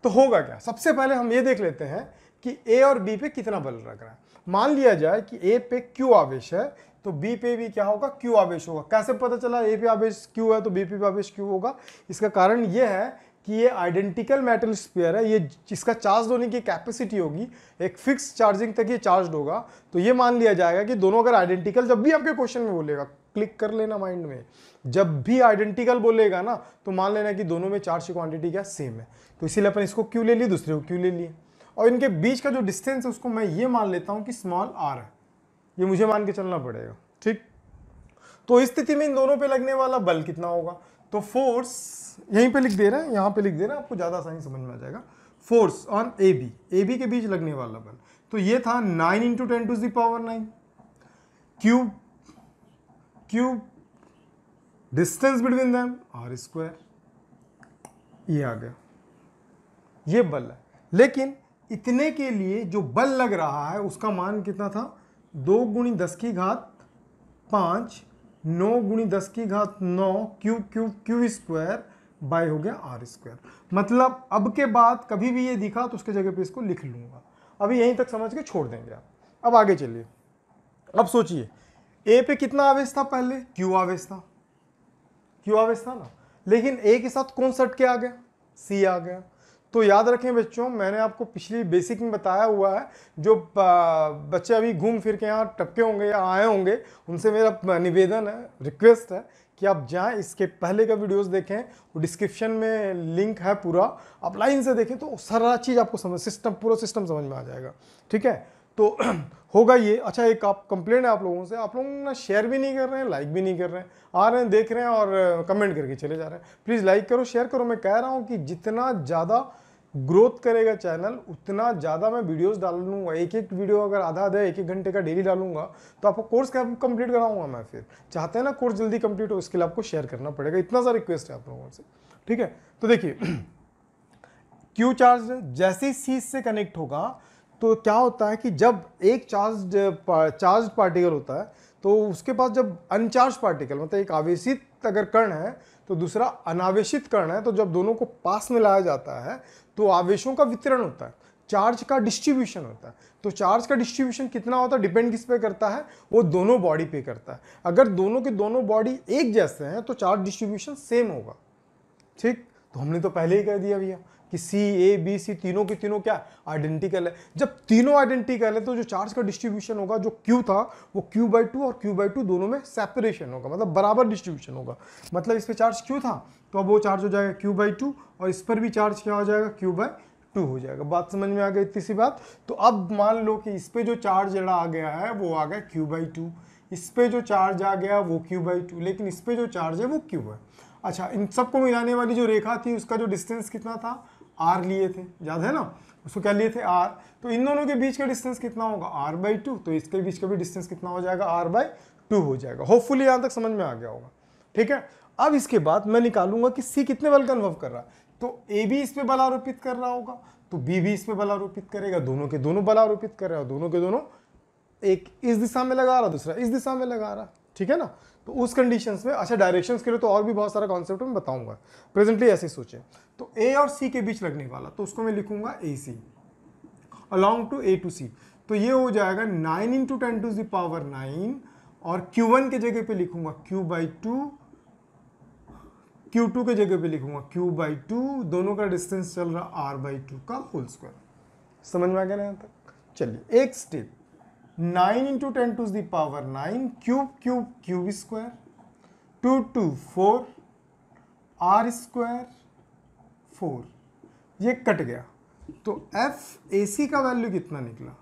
Speaker 1: तो होगा क्या सबसे पहले हम ये देख लेते हैं कि ए और बी पे कितना बल लग रहा है मान लिया जाए कि ए पे क्यू आवेश है तो बी पे भी क्या होगा क्यू आवेश होगा कैसे पता चला ए पे आवेश क्यू है तो बी पे भी आवेश क्यू होगा इसका कारण यह है कि ये आइडेंटिकल मेटल स्पेयर है ये जिसका चार्ज होने की कैपेसिटी होगी एक फिक्स चार्जिंग तक ये चार्ज होगा तो ये मान लिया जाएगा कि दोनों अगर आइडेंटिकल जब भी आपके क्वेश्चन में बोलेगा क्लिक कर लेना माइंड में जब भी आइडेंटिकल बोलेगा ना तो मान लेना कि दोनों में चार्ज की क्वांटिटी क्या सेम है तो इसीलिए अपन इसको क्यों ले लिए दूसरे को क्यों ले लिए और इनके बीच का जो डिस्टेंस है उसको मैं ये मान लेता हूँ कि स्मॉल आर है ये मुझे मान के चलना पड़ेगा ठीक तो स्थिति में इन दोनों पे लगने वाला बल कितना होगा तो फोर्स यहीं पे लिख दे रहे हैं यहाँ पे लिख दे रहे हैं आपको ज़्यादा आसानी समझ में आ जाएगा force on A B A B के बीच लगने वाला बल तो ये था nine into ten to power nine cube cube distance between them R square ये आ गया ये बल है लेकिन इतने के लिए जो बल लग रहा है उसका मान कितना था दो गुणी दस की घात पाँच नौ गुणी दस की घात नौ Q Q Q square by हो गया आर स्क्वायर मतलब अब के बाद कभी भी ये दिखा तो उसके जगह पे इसको लिख लूँगा अभी यहीं तक समझ के छोड़ देंगे आप अब आगे चलिए अब सोचिए ए पे कितना आवेश था पहले क्यू आवेश था क्यू आवेश था ना लेकिन ए के साथ कौन सट के आ गया सी आ गया तो याद रखें बच्चों मैंने आपको पिछली बेसिक में बताया हुआ है जो बच्चे अभी घूम फिर के यहाँ टपके होंगे या आए होंगे उनसे मेरा निवेदन है रिक्वेस्ट है कि आप जाएं इसके पहले का वीडियोस देखें वो डिस्क्रिप्शन में लिंक है पूरा आप लाइन से देखें तो सारा चीज़ आपको समझ सिस्टम पूरा सिस्टम समझ में आ जाएगा ठीक है तो होगा ये अच्छा एक आप कंप्लेंट है आप लोगों से आप लोग ना शेयर भी नहीं कर रहे हैं लाइक भी नहीं कर रहे हैं आ रहे हैं देख रहे हैं और कमेंट करके चले जा रहे हैं प्लीज़ लाइक करो शेयर करो मैं कह रहा हूँ कि जितना ज़्यादा ग्रोथ करेगा चैनल उतना ज़्यादा मैं वीडियोस डालूंगा एक एक वीडियो अगर आधा आधा एक एक घंटे का डेली डालूंगा तो आपको कोर्स कंप्लीट कराऊंगा मैं फिर चाहते हैं ना कोर्स जल्दी कंप्लीट हो उसके लिए आपको शेयर करना पड़ेगा इतना सा रिक्वेस्ट है आप लोगों से ठीक है तो देखिए क्यू चार्ज जैसे ही सीज से कनेक्ट होगा तो क्या होता है कि जब एक चार्ज चार्ज पार्टिकल होता है तो उसके पास जब अनचार्ज पार्टिकल मतलब एक आवेशित अगर कर्ण है तो दूसरा अनावेशित कर्ण है तो जब दोनों को पास में लाया जाता है तो आवेशों का वितरण होता है चार्ज का डिस्ट्रीब्यूशन होता है तो चार्ज का डिस्ट्रीब्यूशन कितना होता है डिपेंड किस पे करता है वो दोनों बॉडी पे करता है अगर दोनों के दोनों बॉडी एक जैसे हैं तो चार्ज डिस्ट्रीब्यूशन सेम होगा ठीक तो हमने तो पहले ही कह दिया भैया कि सी ए बी सी तीनों की तीनों क्या आइडेंटिकल है जब तीनों आइडेंटिकल है तो जो चार्ज का डिस्ट्रीब्यूशन होगा जो क्यू था वो क्यू बाई टू और क्यू बाई टू दोनों में सेपरेशन होगा मतलब बराबर डिस्ट्रीब्यूशन होगा मतलब इस पर चार्ज क्यू था तो अब वो चार्ज हो जाएगा क्यू बाई टू और इस पर भी चार्ज क्या हो जाएगा क्यू बाई टू हो जाएगा बात समझ में आ गई इतनी सी बात तो अब मान लो कि इस पर जो चार्ज जड़ा आ गया है वो आ गया क्यू बाई टू इस पर जो चार्ज आ गया वो क्यू बाई टू लेकिन इस पर जो चार्ज है वो क्यू है अच्छा इन सबको मिलाने वाली जो रेखा थी उसका जो डिस्टेंस कितना था आर लिए थे याद है ना उसको क्या लिए थे आर तो इन दोनों के बीच का डिस्टेंस कितना होगा आर बाई टू तो इसके बीच का भी डिस्टेंस कितना हो जाएगा आर बाई टू हो जाएगा होपफुली यहाँ तक समझ में आ गया होगा ठीक है अब इसके बाद मैं निकालूंगा कि सी कितने बल का अनुभव कर रहा है तो ए भी इस पर बलारोपित कर रहा होगा तो बी भी इस पर बलारोपित करेगा दोनों के दोनों बलारोपित कर रहे हैं दोनों के दोनों एक इस दिशा में लगा रहा दूसरा इस दिशा में लगा रहा ठीक है ना तो उस कंडीशन में अच्छा डायरेक्शन के लिए तो और भी बहुत सारा कॉन्सेप्ट मैं बताऊंगा प्रेजेंटली ऐसे सोचे तो ए और सी के बीच लगने वाला तो उसको मैं लिखूंगा A C along to A two C तो ये हो जाएगा nine into ten to the power nine और क्यू वन के जगह पे लिखूंगा Q by two Q two के जगह पे लिखूंगा क्यू बाई टू दोनों का डिस्टेंस चल रहा आर बाई टू का होल स्क्वायर समझ में आ गया ना तक चलिए एक step nine into ten to the power nine cube cube cube square two two four R square four ये कट गया तो एफ ए सी का वैल्यू कितना निकला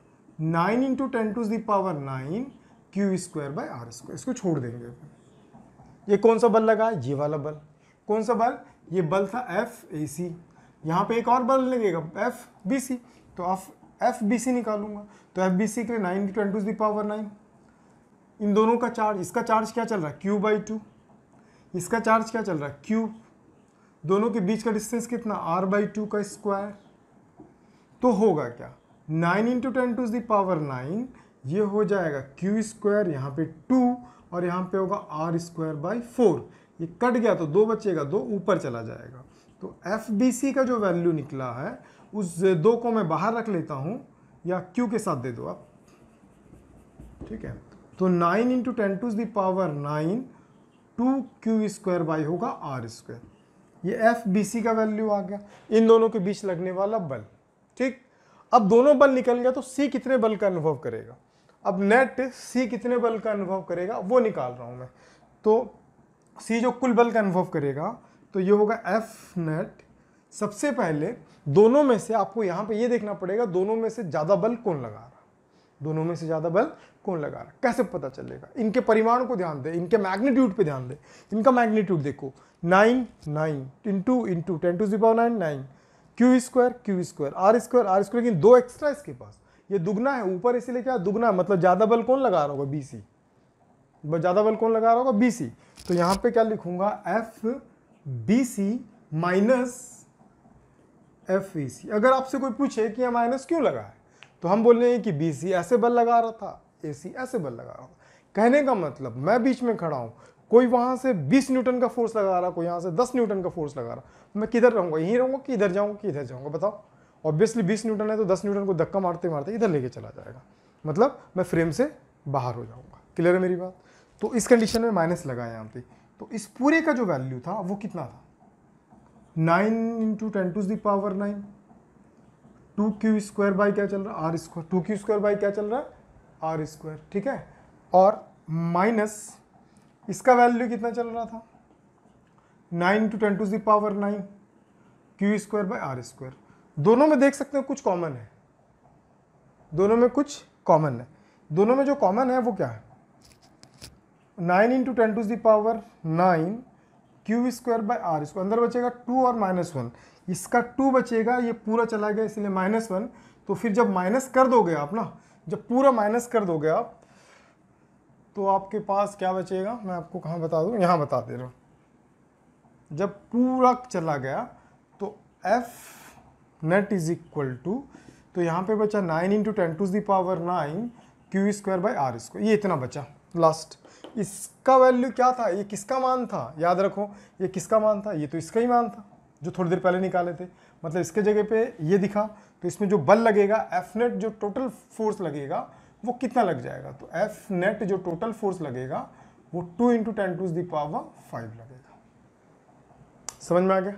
Speaker 1: nine into ten to power nine Q square by R square इसको छोड़ देंगे ये कौन सा बल लगा ये वाला बल कौन सा बल ये बल था एफ ए सी यहाँ पर एक और बल लगेगा एफ बी सी तो एफ एफ बी सी निकालूंगा तो एफ बी सी के लिए nine twenty to the power nine इन दोनों का चार्ज इसका चार्ज क्या चल रहा है क्यू बाई टू इसका चार्ज क्या चल रहा है क्यू दोनों के बीच का डिस्टेंस कितना आर बाई टू का स्क्वायर तो होगा क्या nine into ten to the power nine ये हो जाएगा क्यू स्क्वायर यहाँ पे टू और यहाँ पे होगा आर स्क्वायर बाई फोर ये कट गया तो दो बचेगा दो ऊपर चला जाएगा तो एफ बी सी का जो वैल्यू निकला है उस दो को मैं बाहर रख लेता हूँ या क्यू के साथ दे दो आप ठीक है तो nine into ten to the power nine two Q square by होगा आर स्क्वायर ये एफ बी सी का वैल्यू आ गया इन दोनों के बीच लगने वाला बल ठीक अब दोनों बल निकल गया तो सी कितने बल का अनुभव करेगा अब नेट सी कितने बल का अनुभव करेगा वो निकाल रहा हूँ मैं तो सी जो कुल बल का अनुभव करेगा तो ये होगा एफ नेट सबसे पहले दोनों में से आपको यहां पे ये देखना पड़ेगा दोनों में से ज़्यादा बल कौन लगा रहा दोनों में से ज़्यादा बल कौन लगा रहा कैसे पता चलेगा इनके परिमाण को ध्यान दे इनके मैग्नीट्यूड पे ध्यान दे इनका मैग्नीट्यूड देखो nine nine into into ten to the power nine nine Q square Q square R square R square लेकिन दो एक्स्ट्रा इसके पास ये दुगना है ऊपर इसीलिए क्या दुगना मतलब ज़्यादा बल कौन लगा रहा होगा बी सी ज़्यादा बल कौन लगा रहा होगा बी सी तो यहाँ पे क्या लिखूंगा F B C minus F E C अगर आपसे कोई पूछे कि यह माइनस क्यों लगा है तो हम बोल रहे हैं कि बी सी ऐसे बल लगा रहा था ए सी ऐसे बल लगा रहा था कहने का मतलब मैं बीच में खड़ा हूँ कोई वहाँ से 20 न्यूटन का फोर्स लगा रहा कोई यहाँ से 10 न्यूटन का फोर्स लगा रहा मैं किधर रहूँगा यहीं रहूँगा कि इधर जाऊँगा कि इधर जाऊँगा बताओ ऑब्वियसली बीस न्यूटन है तो दस न्यूटन को धक्का मारते मारते इधर लेके चला जाएगा मतलब मैं फ्रेम से बाहर हो जाऊँगा क्लियर है मेरी बात तो इस कंडीशन में माइनस लगाया यहाँ पे तो इस पूरे का जो वैल्यू था वो कितना था nine into ten to power nine two Q square by क्या चल रहा है R square two Q square by क्या चल रहा है आर स्क्वायर ठीक है और माइनस इसका वैल्यू कितना चल रहा था nine into ten to the power nine Q square by R square दोनों में देख सकते हो कुछ कॉमन है दोनों में कुछ कॉमन है दोनों में जो कॉमन है वो क्या है nine into ten to power nine Q square by R इसको अंदर बचेगा टू और माइनस वन इसका टू बचेगा ये पूरा चला गया इसलिए माइनस वन तो फिर जब माइनस कर दोगे आप ना जब पूरा माइनस कर दोगे आप तो आपके पास क्या बचेगा मैं आपको कहाँ बता दूँ यहाँ बता दे रहा हूँ जब पूरा चला गया तो F net is equal to तो यहाँ पे बचा nine into ten to the power nine Q square by R square ये इतना बचा लास्ट इसका वैल्यू क्या था ये किसका मान था याद रखो ये किसका मान था ये तो इसका ही मान था जो थोड़ी देर पहले निकाले थे मतलब इसके जगह पे ये दिखा तो इसमें जो बल लगेगा एफ नेट जो टोटल फोर्स लगेगा वो कितना लग जाएगा तो एफ नेट जो टोटल फोर्स लगेगा वो two into ten to the power five लगेगा समझ में आ गया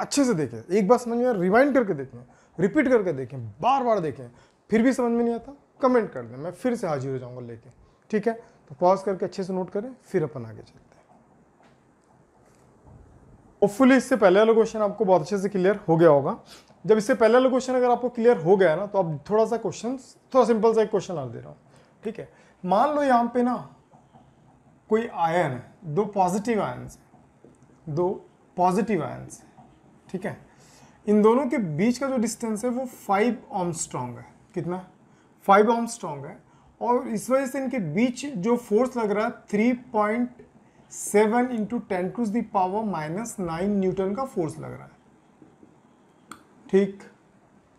Speaker 1: अच्छे से देखें एक बार समझ में रिवाइंड करके देखें रिपीट करके देखें बार बार देखें फिर भी समझ में नहीं आता कमेंट कर दें मैं फिर से हाजिर हो जाऊँगा लेके ठीक है तो पॉज करके अच्छे से नोट करें फिर अपन आगे चलते हैं होपफुली इससे पहले वाला क्वेश्चन आपको बहुत अच्छे से क्लियर हो गया होगा जब इससे पहले वाला क्वेश्चन अगर आपको क्लियर हो गया ना तो आप थोड़ा सा क्वेश्चन थोड़ा सिंपल सा एक क्वेश्चन डाल दे रहा हूँ ठीक है मान लो यहाँ पे ना कोई आयन है दो पॉजिटिव आयन्स दो पॉजिटिव आयन्स ठीक है इन दोनों के बीच का जो डिस्टेंस है वो फाइव ऑम स्ट्रॉन्ग है कितना फाइव ऑम स्ट्रॉन्ग है और इस वजह से इनके बीच जो फोर्स लग रहा है three point seven into ten to the power minus nine newton का फोर्स लग रहा है ठीक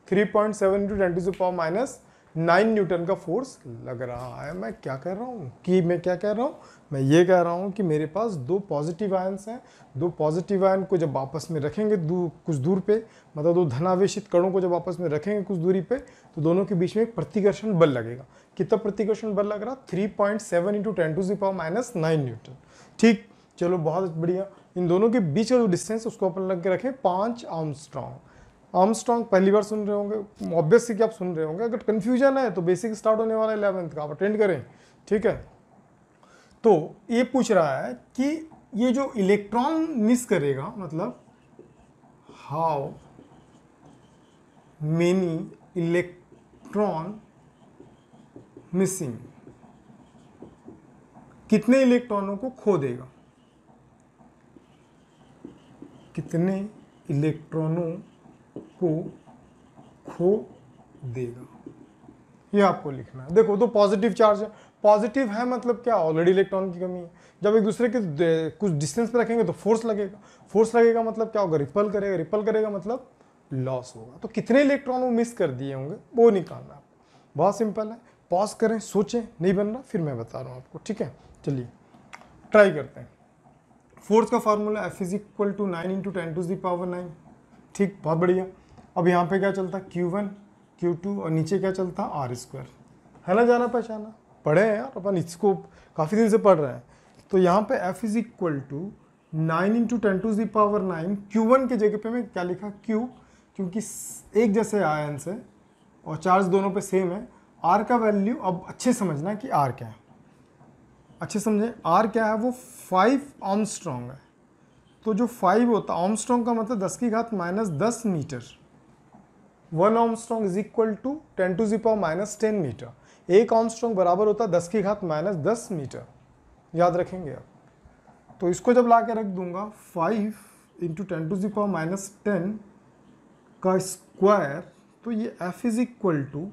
Speaker 1: three point seven into ten to the power minus nine newton का फोर्स लग रहा है मैं क्या कह रहा हूँ कि मैं क्या कह रहा हूँ मैं ये कह रहा हूँ कि मेरे पास दो पॉजिटिव आयन्स हैं दो पॉजिटिव आयन को जब आपस में रखेंगे कुछ दूर पे मतलब दो धनावेशित कणों को जब आपस में रखेंगे कुछ दूरी पे तो दोनों के बीच में एक प्रतिकर्षण बल लगेगा कितना प्रतिकर्षण बल लग रहा three point seven into ten to the power minus nine newton ठीक चलो बहुत बढ़िया इन दोनों के बीच का जो डिस्टेंस उसको अपन लग के रखें पाँच आर्म स्ट्रॉन्ग आर्मस्ट्रॉन्ग पहली बार सुन रहे होंगे ऑब्वियस कि आप सुन रहे होंगे अगर कन्फ्यूजन है तो बेसिक स्टार्ट होने वाला है इलेवेंथ का आप अटेंड करें ठीक है तो ये पूछ रहा है कि ये जो इलेक्ट्रॉन मिस करेगा मतलब हाउ मेनी इलेक्ट्रॉन मिसिंग कितने इलेक्ट्रॉनों को खो देगा कितने इलेक्ट्रॉनों को खो देगा ये आपको लिखना है देखो तो पॉजिटिव चार्ज है पॉजिटिव है मतलब क्या ऑलरेडी इलेक्ट्रॉन की कमी है जब एक दूसरे के कुछ डिस्टेंस पे रखेंगे तो फोर्स लगेगा फोर्स लगेगा मतलब क्या होगा रिपल करेगा रिपल करेगा मतलब लॉस होगा तो कितने इलेक्ट्रॉन वो मिस कर दिए होंगे वो निकालना आपको बहुत सिंपल है पॉज करें सोचें नहीं बन रहा फिर मैं बता रहा हूँ आपको ठीक है चलिए ट्राई करते हैं फोर्थ का formula F is equal to nine into ten to the power nine ठीक बहुत बढ़िया अब यहाँ पे क्या चलता क्यू वन क्यू टू और नीचे क्या चलता आर स्क्वायर है ना जाना पहचाना पढ़े हैं यार अपन इसको काफ़ी दिन से पढ़ रहे हैं तो यहाँ पे f is equal to nine into ten to the power nine Q one के जगह पे मैं क्या लिखा q क्योंकि एक जैसे आयन से और चार्ज दोनों पे सेम है r का वैल्यू अब अच्छे समझना कि r क्या है अच्छे समझें r क्या है वो फाइव ऑम है तो जो फाइव होता ऑम का मतलब दस की घात माइनस दस metre one angstrom is equal to ten to the power minus ten metre एक ऑम स्ट्रॉन्ग बराबर होता है दस की घात माइनस दस मीटर याद रखेंगे आप तो इसको जब ला के रख दूंगा five into ten to the power minus ten का स्क्वायर तो ये F is equal to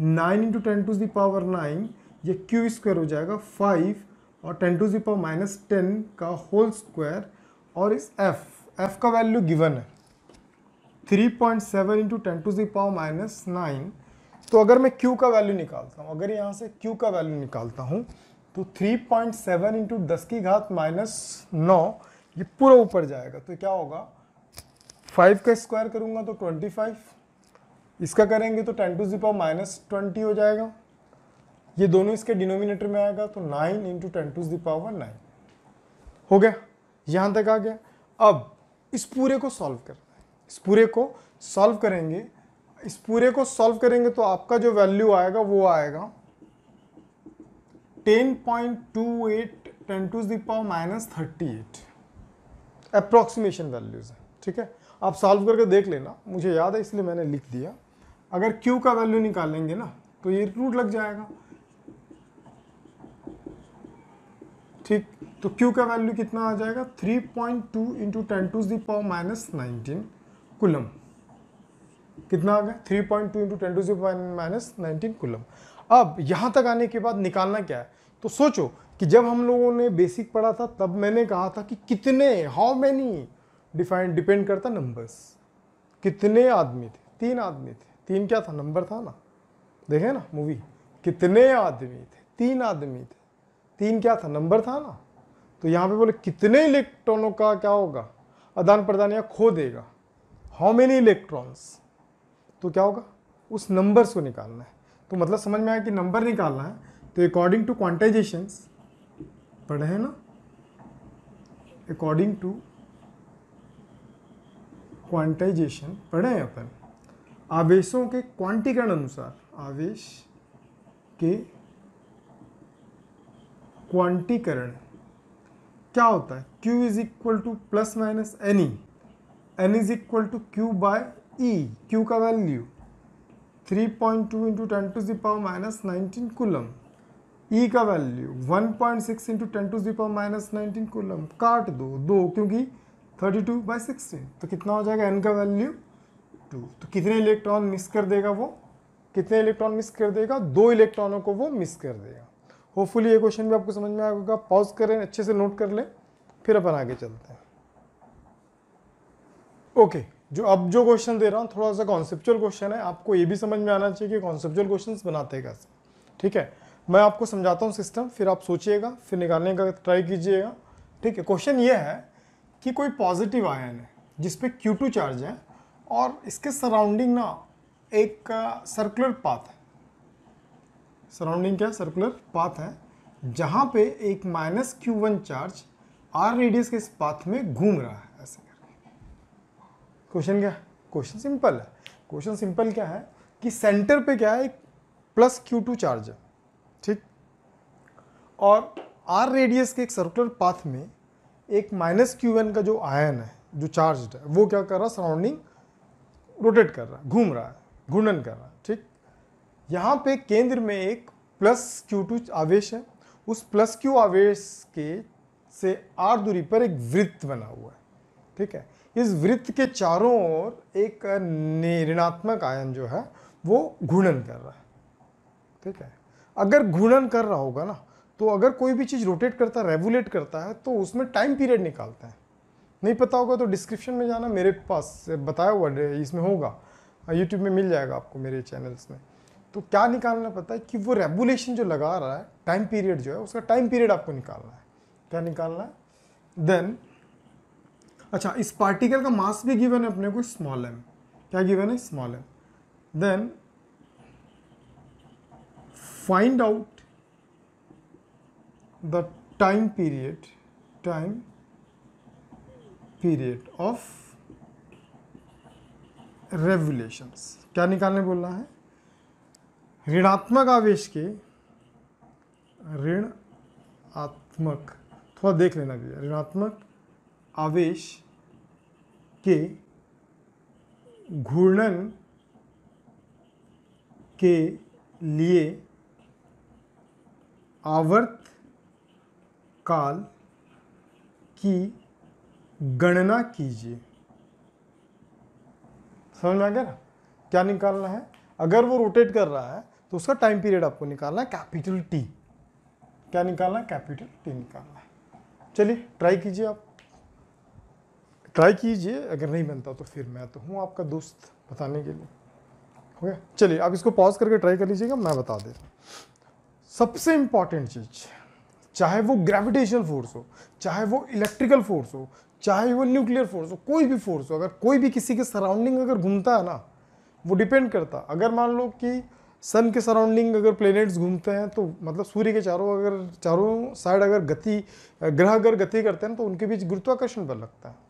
Speaker 1: nine into ten to the power nine ये क्यू स्क्वायर हो जाएगा फाइव और ten to the power minus ten का होल स्क्वायर और इस एफ एफ का वैल्यू गिवन है three point seven into ten to the power minus nine तो अगर मैं क्यू का वैल्यू निकालता हूँ अगर यहाँ से क्यू का वैल्यू निकालता हूँ तो थ्री पॉइंट सेवन इंटू दस की घात माइनस नौ ये पूरा ऊपर जाएगा तो क्या होगा फाइव का स्क्वायर करूँगा तो ट्वेंटी फाइव इसका करेंगे तो ten to the power minus twenty हो जाएगा ये दोनों इसके डिनोमिनेटर में आएगा तो nine into ten to the power nine हो गया यहाँ तक आ गया अब इस पूरे को सॉल्व कर इस पूरे को सॉल्व करेंगे इस पूरे को सॉल्व करेंगे तो आपका जो वैल्यू आएगा वो आएगा ten point two eight ten to the power minus thirty eight approximation values है ठीक है आप सॉल्व करके देख लेना मुझे याद है इसलिए मैंने लिख दिया अगर Q का वैल्यू निकालेंगे ना तो ये रूट लग जाएगा ठीक तो Q का वैल्यू कितना आ जाएगा 3.2 point two into ten to the power minus nineteen coulomb कितना आ गया three point two into ten to point minus nineteen coulomb अब यहाँ तक आने के बाद निकालना क्या है तो सोचो कि जब हम लोगों ने बेसिक पढ़ा था तब मैंने कहा था कि कितने हाउ मैनी डिफाइन डिपेंड करता नंबर्स कितने आदमी थे तीन आदमी थे तीन क्या था नंबर था ना देखे ना मूवी कितने आदमी थे तीन आदमी थे तीन क्या था नंबर था ना तो यहाँ पे बोले कितने इलेक्ट्रॉनों का क्या होगा आदान प्रदान या खो देगा हाउ मेनी इलेक्ट्रॉन्स तो क्या होगा उस नंबर्स को निकालना है तो मतलब समझ में आया कि नंबर निकालना है तो अकॉर्डिंग टू क्वांटाइजेशंस पढ़े हैं ना अकॉर्डिंग टू क्वांटाइजेशन पढ़े हैं अपन आवेशों के क्वांटीकरण अनुसार आवेश के क्वांटीकरण क्या होता है Q is equal to plus minus n e N is equal to Q by E Q का value three point two into ten to the power minus nineteen coulomb E का value one point six into ten to the power minus nineteen coulomb काट दो दो क्योंकि thirty two by sixteen तो कितना हो जाएगा एन का वैल्यू टू तो कितने इलेक्ट्रॉन मिस कर देगा वो कितने इलेक्ट्रॉन मिस कर देगा दो इलेक्ट्रॉनों को वो मिस कर देगा होपफुली ये क्वेश्चन भी आपको समझ में आएगा पॉज करें अच्छे से नोट कर लें फिर अपन आगे चलते हैं ओके okay, जो अब जो क्वेश्चन दे रहा हूँ थोड़ा सा कॉन्सेप्चुअल क्वेश्चन है आपको ये भी समझ में आना चाहिए कि कॉन्सेप्चुअल क्वेश्चन बनाते हैं कैसे ठीक है मैं आपको समझाता हूँ सिस्टम फिर आप सोचिएगा फिर निकालने का ट्राई कीजिएगा ठीक है क्वेश्चन ये है कि कोई पॉजिटिव आयन है जिसपे क्यू टू चार्ज है और इसके सराउंडिंग ना एक सर्कुलर पाथ है सराउंडिंग क्या सर्कुलर पाथ है जहाँ पे एक minus Q one charge R radius के इस पाथ में घूम रहा है क्वेश्चन क्या क्वेश्चन सिंपल है क्वेश्चन सिंपल क्या है कि सेंटर पे क्या है एक प्लस क्यू टू चार्ज है ठीक और आर रेडियस के एक सर्कुलर पाथ में एक माइनस क्यू एन का जो आयन है जो चार्ज है वो क्या कर रहा है सराउंडिंग रोटेट कर रहा है घूम रहा है घूर्णन कर रहा है ठीक यहाँ पे केंद्र में एक प्लस क्यू टू आवेश है उस प्लस क्यू आवेश के से आर दूरी पर एक वृत्त बना हुआ है ठीक है इस वृत्त के चारों ओर एक ऋणात्मक आयन जो है वो घूर्णन कर रहा है ठीक है अगर घूर्णन कर रहा होगा ना तो अगर कोई भी चीज़ रोटेट करता है रेगुलेट करता है तो उसमें टाइम पीरियड निकालते हैं नहीं पता होगा तो डिस्क्रिप्शन में जाना मेरे पास बताया हुआ इसमें होगा यूट्यूब में मिल जाएगा आपको मेरे चैनल्स में तो क्या निकालना पता है कि वो रेगुलेशन जो लगा रहा है टाइम पीरियड जो है उसका टाइम पीरियड आपको निकालना है क्या निकालना है देन अच्छा इस पार्टिकल का मास भी गिवन है अपने को स्मॉल एम क्या गिवन है small M then find out the time period time period of revolutions क्या निकालने बोलना है ऋणात्मक आवेश के ऋण आत्मक थोड़ा देख लेना भैया ऋणात्मक आवेश के घूर्णन के लिए आवर्त काल की गणना कीजिए समझ में आ गया ना क्या निकालना है अगर वो रोटेट कर रहा है तो उसका टाइम पीरियड आपको निकालना है कैपिटल टी क्या निकालना है कैपिटल टी निकालना है चलिए ट्राई कीजिए आप ट्राई कीजिए अगर नहीं बनता तो फिर मैं तो हूँ आपका दोस्त बताने के लिए ओके चलिए आप इसको पॉज करके ट्राई कर लीजिएगा मैं बता देता हूँ सबसे इम्पॉर्टेंट चीज़ चाहे वो ग्रेविटेशनल फोर्स हो चाहे वो इलेक्ट्रिकल फोर्स हो चाहे वो न्यूक्लियर फोर्स हो कोई भी फोर्स हो अगर कोई भी किसी के सराउंडिंग अगर घूमता है ना वो डिपेंड करता अगर मान लो कि सन के सराउंडिंग अगर प्लेनेट्स घूमते हैं तो मतलब सूर्य के चारों अगर चारों साइड अगर गति ग्रह अगर गति करते हैं तो उनके बीच गुरुत्वाकर्षण बल लगता है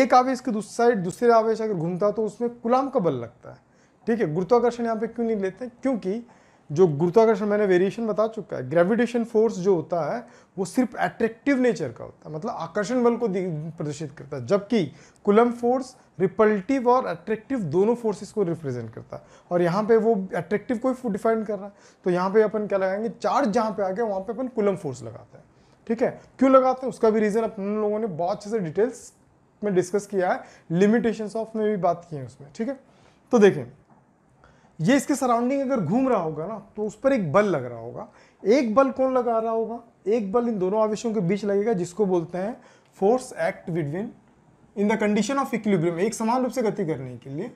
Speaker 1: एक आवेश के दूसरी साइड दूसरे आवेश अगर घूमता तो उसमें गुलाम का बल लगता है ठीक है गुरुत्वाकर्षण यहाँ पे क्यों नहीं लेते क्योंकि जो गुरुत्वाकर्षण मैंने वेरिएशन बता चुका है ग्रेविटेशन फोर्स जो होता है वो सिर्फ एट्रेक्टिव नेचर का होता है मतलब आकर्षण बल को प्रदर्शित करता है जबकि कुलम फोर्स रिपल्टिव और अट्रैक्टिव दोनों फोर्सेस को रिप्रेजेंट करता है और यहाँ पे वो अट्रैक्टिव को डिफाइन कर रहा है तो यहाँ पे अपन क्या लगाएंगे चार्ज जहाँ पे आ गया वहाँ पे अपन कुलम फोर्स लगाते हैं ठीक है क्यों लगाते हैं उसका भी रीज़न अपन लोगों ने बहुत अच्छे से डिटेल्स में डिस्कस किया है लिमिटेशन ऑफ में भी बात की है उसमें ठीक है तो देखें ये इसके सराउंडिंग अगर घूम रहा होगा ना तो उस पर एक बल लग रहा होगा एक बल कौन लगा रहा होगा एक बल इन दोनों आवेशों के बीच लगेगा जिसको बोलते हैं force act between in the condition of equilibrium एक समान रूप से गति करने के लिए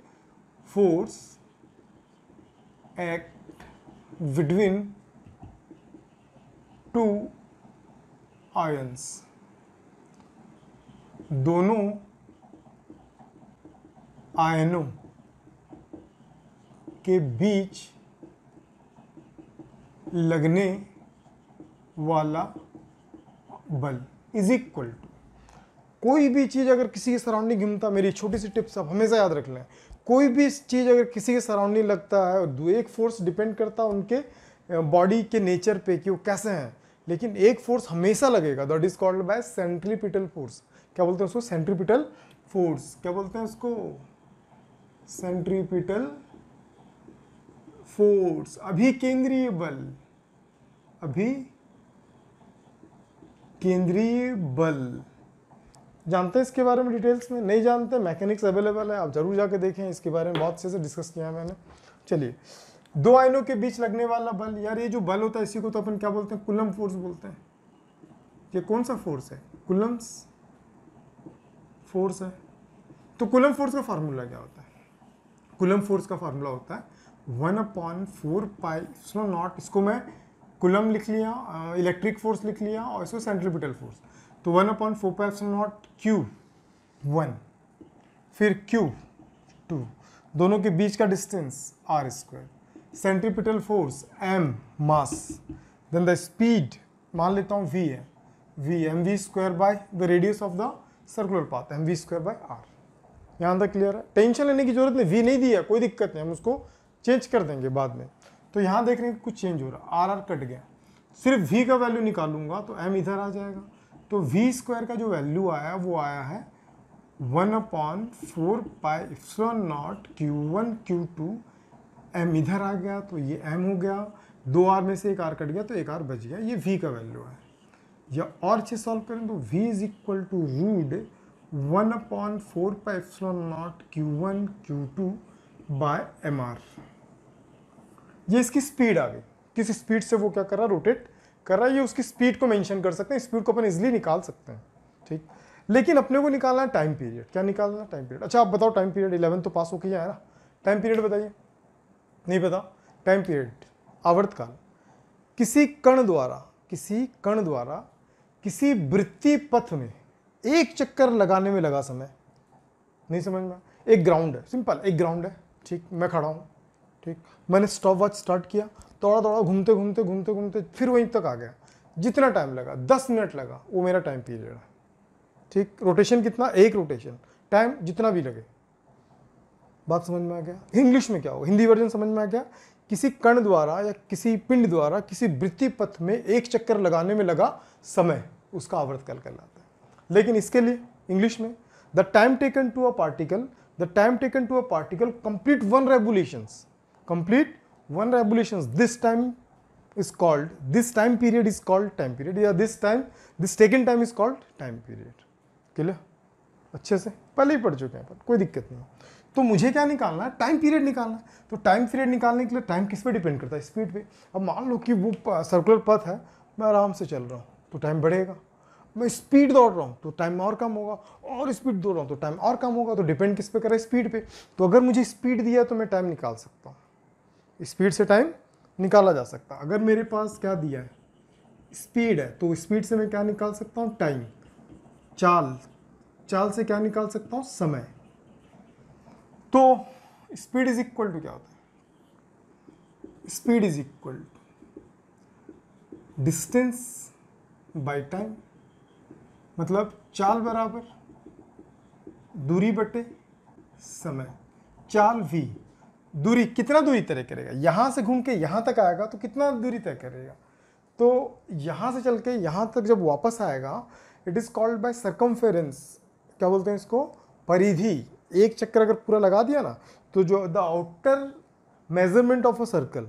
Speaker 1: force act between two ions दोनों आयनों के बीच लगने वाला बल इज इक्वल टू कोई भी चीज़ अगर किसी की सराउंडिंग घूमता मेरी छोटी सी टिप्स आप हमेशा याद रख लें कोई भी चीज़ अगर किसी के सराउंडिंग लगता है और एक फोर्स डिपेंड करता है उनके बॉडी के नेचर पे कि वो कैसे हैं लेकिन एक फोर्स हमेशा लगेगा that is called by centripetal force क्या बोलते हैं उसको सेंट्रीपिटल फोर्स क्या बोलते हैं उसको सेंट्रीपिटल फोर्स अभी केंद्रीय बल अभी केंद्रीय बल जानते हैं इसके बारे में डिटेल्स में नहीं जानते मैकेनिक्स अवेलेबल है आप जरूर जाके देखें इसके बारे में बहुत से से डिस्कस किया है मैंने चलिए दो आयनों के बीच लगने वाला बल यार ये जो बल होता है इसी को तो अपन क्या बोलते हैं कुलम फोर्स बोलते हैं ये कौन सा फोर्स है कुलम्स फोर्स है तो कुलम फोर्स का फार्मूला क्या होता है कुलम फोर्स का फार्मूला होता है one upon four pi snow naught इसको मैं कुलम लिख लिया इलेक्ट्रिक फोर्स लिख लिया और इसको सेंट्रीपिटल फोर्स तो one upon four pi snow naught Q one फिर क्यू टू दोनों के बीच का distance R square centripetal force M mass then the speed मान लेता हूँ वी है V M V square by the radius of the circular path M V square by R यहाँ तक क्लियर है टेंशन लेने की जरूरत नहीं वी नहीं दिया कोई दिक्कत नहीं हम उसको चेंज कर देंगे बाद में तो यहाँ देख रहे हैं कुछ चेंज हो रहा आर आर कट गया सिर्फ वी का वैल्यू निकालूंगा तो एम इधर आ जाएगा तो वी स्क्वायर का जो वैल्यू आया वो आया है one upon four pi epsilon naught Q one Q two M इधर आ गया तो ये एम हो गया दो आर में से एक आर कट गया तो एक आर बच गया ये वी का वैल्यू है या और चीज़ सॉल्व करें तो v is equal to root one upon four pi epsilon naught Q one Q two by M R ये इसकी स्पीड आ गई किस स्पीड से वो क्या कर रहा रोटेट कर रहा है ये उसकी स्पीड को मेंशन कर सकते हैं स्पीड को अपन इजिली निकाल सकते हैं ठीक लेकिन अपने को निकालना है टाइम पीरियड क्या निकालना है टाइम पीरियड अच्छा आप बताओ टाइम पीरियड इलेवन तो पास हो किया है ना टाइम पीरियड बताइए नहीं पता टाइम पीरियड आवर्तकाल किसी कण द्वारा किसी कण द्वारा किसी वृत्ति पथ में एक चक्कर लगाने में लगा समय नहीं समझ में एक ग्राउंड है सिंपल एक ग्राउंड है ठीक मैं खड़ा हूँ ठीक मैंने स्टॉप वॉच स्टार्ट किया थोड़ा थोड़ा घूमते घूमते घूमते घूमते फिर वहीं तक आ गया जितना टाइम लगा दस मिनट लगा वो मेरा टाइम पीरियड है ठीक रोटेशन कितना एक रोटेशन टाइम जितना भी लगे बात समझ में आ गया इंग्लिश में क्या हो हिंदी वर्जन समझ में आ गया किसी कण द्वारा या किसी पिंड द्वारा किसी वृत्ति पथ में एक चक्कर लगाने में लगा समय उसका आवर्तकाल कहलाता है लेकिन इसके लिए इंग्लिश में the time taken to a particle the time taken to a particle complete one revolutions complete one revolutions this time is called this time period is called time period या this time this taken time is called time period clear अच्छे से पहले ही पढ़ चुके हैं पर कोई दिक्कत नहीं तो मुझे क्या निकालना है टाइम पीरियड निकालना है तो टाइम पीरियड निकालने के लिए टाइम किस पे डिपेंड करता है स्पीड पे अब मान लो कि वो सर्कुलर पथ है मैं आराम से चल रहा हूँ तो टाइम बढ़ेगा मैं स्पीड दौड़ रहा हूँ तो टाइम और कम होगा और स्पीड दौड़ रहा हूँ तो टाइम और कम होगा तो डिपेंड किस पे करें स्पीड पे तो अगर मुझे स्पीड दिया तो मैं टाइम निकाल सकता हूँ स्पीड से टाइम निकाला जा सकता अगर मेरे पास क्या दिया है स्पीड है तो स्पीड से मैं क्या निकाल सकता हूँ टाइम चाल चाल से क्या निकाल सकता हूँ समय तो स्पीड इज इक्वल टू क्या होता है speed is equal to distance by time मतलब चाल बराबर दूरी बटे समय चाल वी दूरी कितना दूरी तय करेगा यहाँ से घूम के यहाँ तक आएगा तो कितना दूरी तय करेगा तो यहाँ से चल के यहाँ तक जब वापस आएगा it is called by circumference क्या बोलते हैं इसको परिधि एक चक्कर अगर पूरा लगा दिया ना तो जो the outer measurement of a circle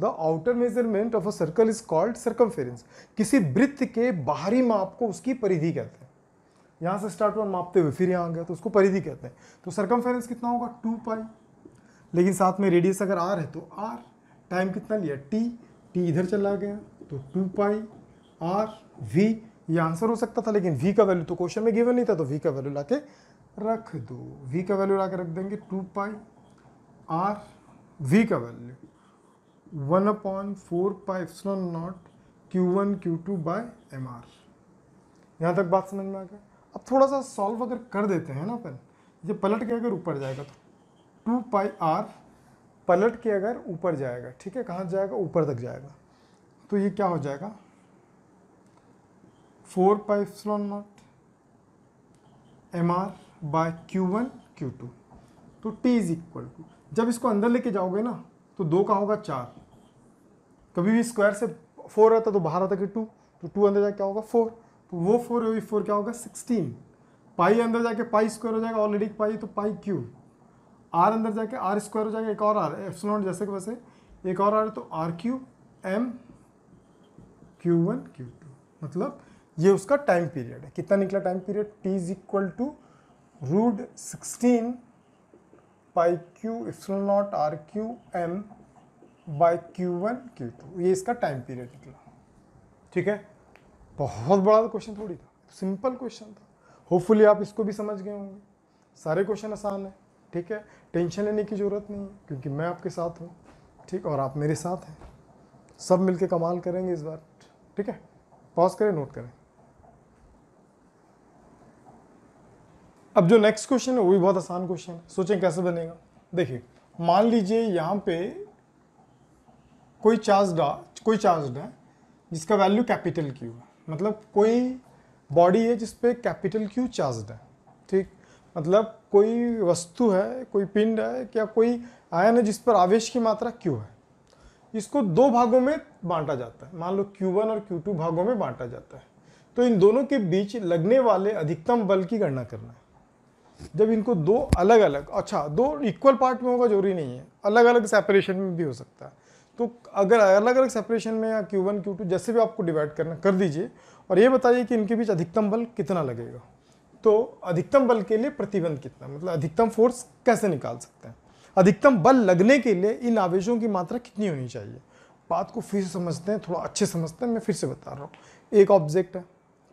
Speaker 1: the outer measurement of a circle is called circumference किसी वृत्त के बाहरी माप को उसकी परिधि कहते हैं यहाँ से स्टार्ट हुआ मापते हुए फिर यहाँ आ गया तो उसको परिधि कहते हैं तो सर्कमफेरेंस कितना होगा टू पाई लेकिन साथ में रेडियस अगर आर है तो आर टाइम कितना लिया टी टी इधर चला गया तो टू पाई आर वी ये आंसर हो सकता था लेकिन वी का वैल्यू तो क्वेश्चन में गिवन नहीं था तो वी का वैल्यू ला के रख दो वी का वैल्यू ला के रख देंगे टू पाई आर वी का value one upon four pi epsilon naught Q one Q two by M R यहाँ तक बात समझ में आ गया अब थोड़ा सा सॉल्व अगर कर देते हैं ना अपन ये पलट के अगर ऊपर जाएगा तो टू पाई आर पलट के अगर ऊपर जाएगा ठीक है कहाँ जाएगा ऊपर तक जाएगा तो ये क्या हो जाएगा four pi epsilon naught M R by Q one Q two तो टी इज़ इक्वल टू जब इसको अंदर लेके जाओगे ना तो दो का होगा चार कभी भी स्क्वायर से फोर रहता तो बाहर आता कि टू तो टू अंदर जाके क्या होगा फोर तो वो फोर और फोर क्या होगा सिक्सटीन पाई अंदर जाके पाई स्क्वायर हो जाएगा ऑलरेडी पाई तो पाई क्यूब आर अंदर जाके आर स्क्वायर हो जाएगा एक और आर नॉट जैसे कि वैसे एक और आर तो R cube M Q one Q two मतलब ये उसका टाइम पीरियड है कितना निकला time period T is equal to root sixteen pi Q F naught R Q M by Q one Q two ये इसका टाइम पीरियड निकला ठीक है बहुत बड़ा क्वेश्चन तो थोड़ी था सिंपल क्वेश्चन था होपफुली आप इसको भी समझ गए होंगे सारे क्वेश्चन आसान है ठीक है टेंशन लेने की ज़रूरत नहीं है क्योंकि मैं आपके साथ हूँ ठीक और आप मेरे साथ हैं सब मिलके कमाल करेंगे इस बार ठीक है पॉज करें नोट करें अब जो नेक्स्ट क्वेश्चन है वो भी बहुत आसान क्वेश्चन है सोचें कैसे बनेगा देखिए मान लीजिए यहाँ पे कोई चार्ज कोई चार्ज है जिसका वैल्यू कैपिटल क्यू है मतलब कोई बॉडी है जिस कैपिटल क्यू चार्ज है ठीक मतलब कोई वस्तु है कोई पिंड है या कोई आयन है जिस पर आवेश की मात्रा क्यू है इसको दो भागों में बांटा जाता है मान लो Q1 और Q2 भागों में बांटा जाता है तो इन दोनों के बीच लगने वाले अधिकतम बल की गणना करना है जब इनको दो अलग अलग अच्छा दो इक्वल पार्ट में होगा जरूरी नहीं है अलग अलग सेपरेशन में भी हो सकता है तो अगर अलग अलग सेपरेशन में या क्यू वन क्यू टू जैसे भी आपको डिवाइड करना कर दीजिए और ये बताइए कि इनके बीच अधिकतम बल कितना लगेगा तो अधिकतम बल के लिए प्रतिबंध कितना मतलब अधिकतम फोर्स कैसे निकाल सकते हैं अधिकतम बल लगने के लिए इन आवेशों की मात्रा कितनी होनी चाहिए बात को फिर से समझते हैं थोड़ा अच्छे समझते हैं मैं फिर से बता रहा हूँ एक ऑब्जेक्ट है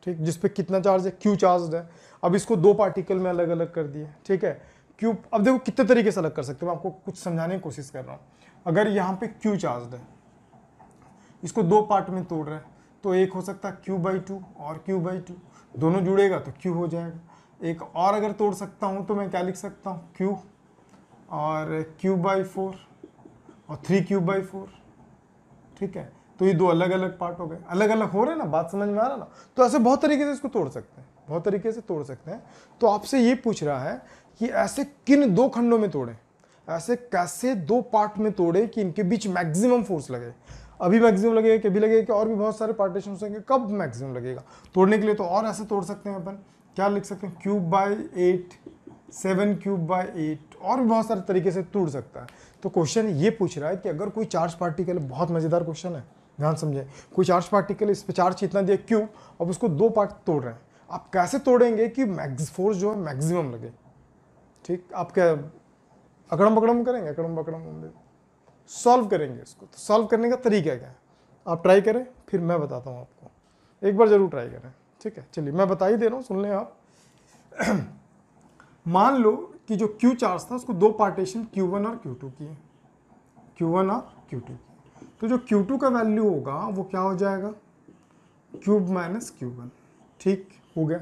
Speaker 1: ठीक जिस कितना चार्ज है क्यू चार्ज है अब इसको दो पार्टिकल में अलग अलग कर दिए ठीक है क्यू अब देखो कितने तरीके से अलग कर सकते हैं मैं आपको कुछ समझाने की कोशिश कर रहा हूँ अगर यहाँ पे क्यू चार्ज है इसको दो पार्ट में तोड़ रहा है तो एक हो सकता है क्यू बाई टू और क्यू बाई टू दोनों जुड़ेगा तो क्यू हो जाएगा एक और अगर तोड़ सकता हूँ तो मैं क्या लिख सकता हूँ क्यू और क्यू बाई फोर और थ्री क्यू बाई फोर ठीक है तो ये दो अलग अलग पार्ट हो गए अलग अलग हो रहे हैं ना बात समझ में आ रहा ना तो ऐसे बहुत तरीके से इसको तोड़ सकते हैं बहुत तरीके से तोड़ सकते हैं तो आपसे ये पूछ रहा है कि ऐसे किन दो खंडों में तोड़ें ऐसे कैसे दो पार्ट में तोड़े कि इनके बीच मैक्सिमम फोर्स लगे अभी मैक्सिमम लगेगा कभी लगेगा कि और भी बहुत सारे पार्टीशन होंगे कब मैक्सिमम लगेगा तोड़ने के लिए तो और ऐसे तोड़ सकते हैं अपन क्या लिख सकते हैं cube by eight seven cube by eight और भी बहुत सारे तरीके से टूट सकता है तो क्वेश्चन ये पूछ रहा है कि अगर कोई चार्ज पार्टिकल बहुत मज़ेदार क्वेश्चन है ध्यान समझें कोई चार्ज पार्टिकल इस पर चार्ज इतना दिया क्यूब अब उसको दो पार्ट तोड़ रहे हैं आप कैसे तोड़ेंगे कि मैक्स फोर्स जो है मैक्सिमम लगे ठीक आप क्या अकड़म पकड़म करेंगे अकड़म पकड़म होंगे सॉल्व करेंगे इसको तो सॉल्व करने का तरीका क्या है आप ट्राई करें फिर मैं बताता हूँ आपको एक बार ज़रूर ट्राई करें ठीक है चलिए मैं बता ही दे रहा हूँ सुन लें आप मान लो कि जो क्यू चार्ज था उसको दो पार्टीशन क्यू वन और क्यू टू की है क्यू वन और क्यू टू की तो जो क्यू टू का वैल्यू होगा वो क्या हो जाएगा क्यूब माइनस क्यू वन ठीक हो गया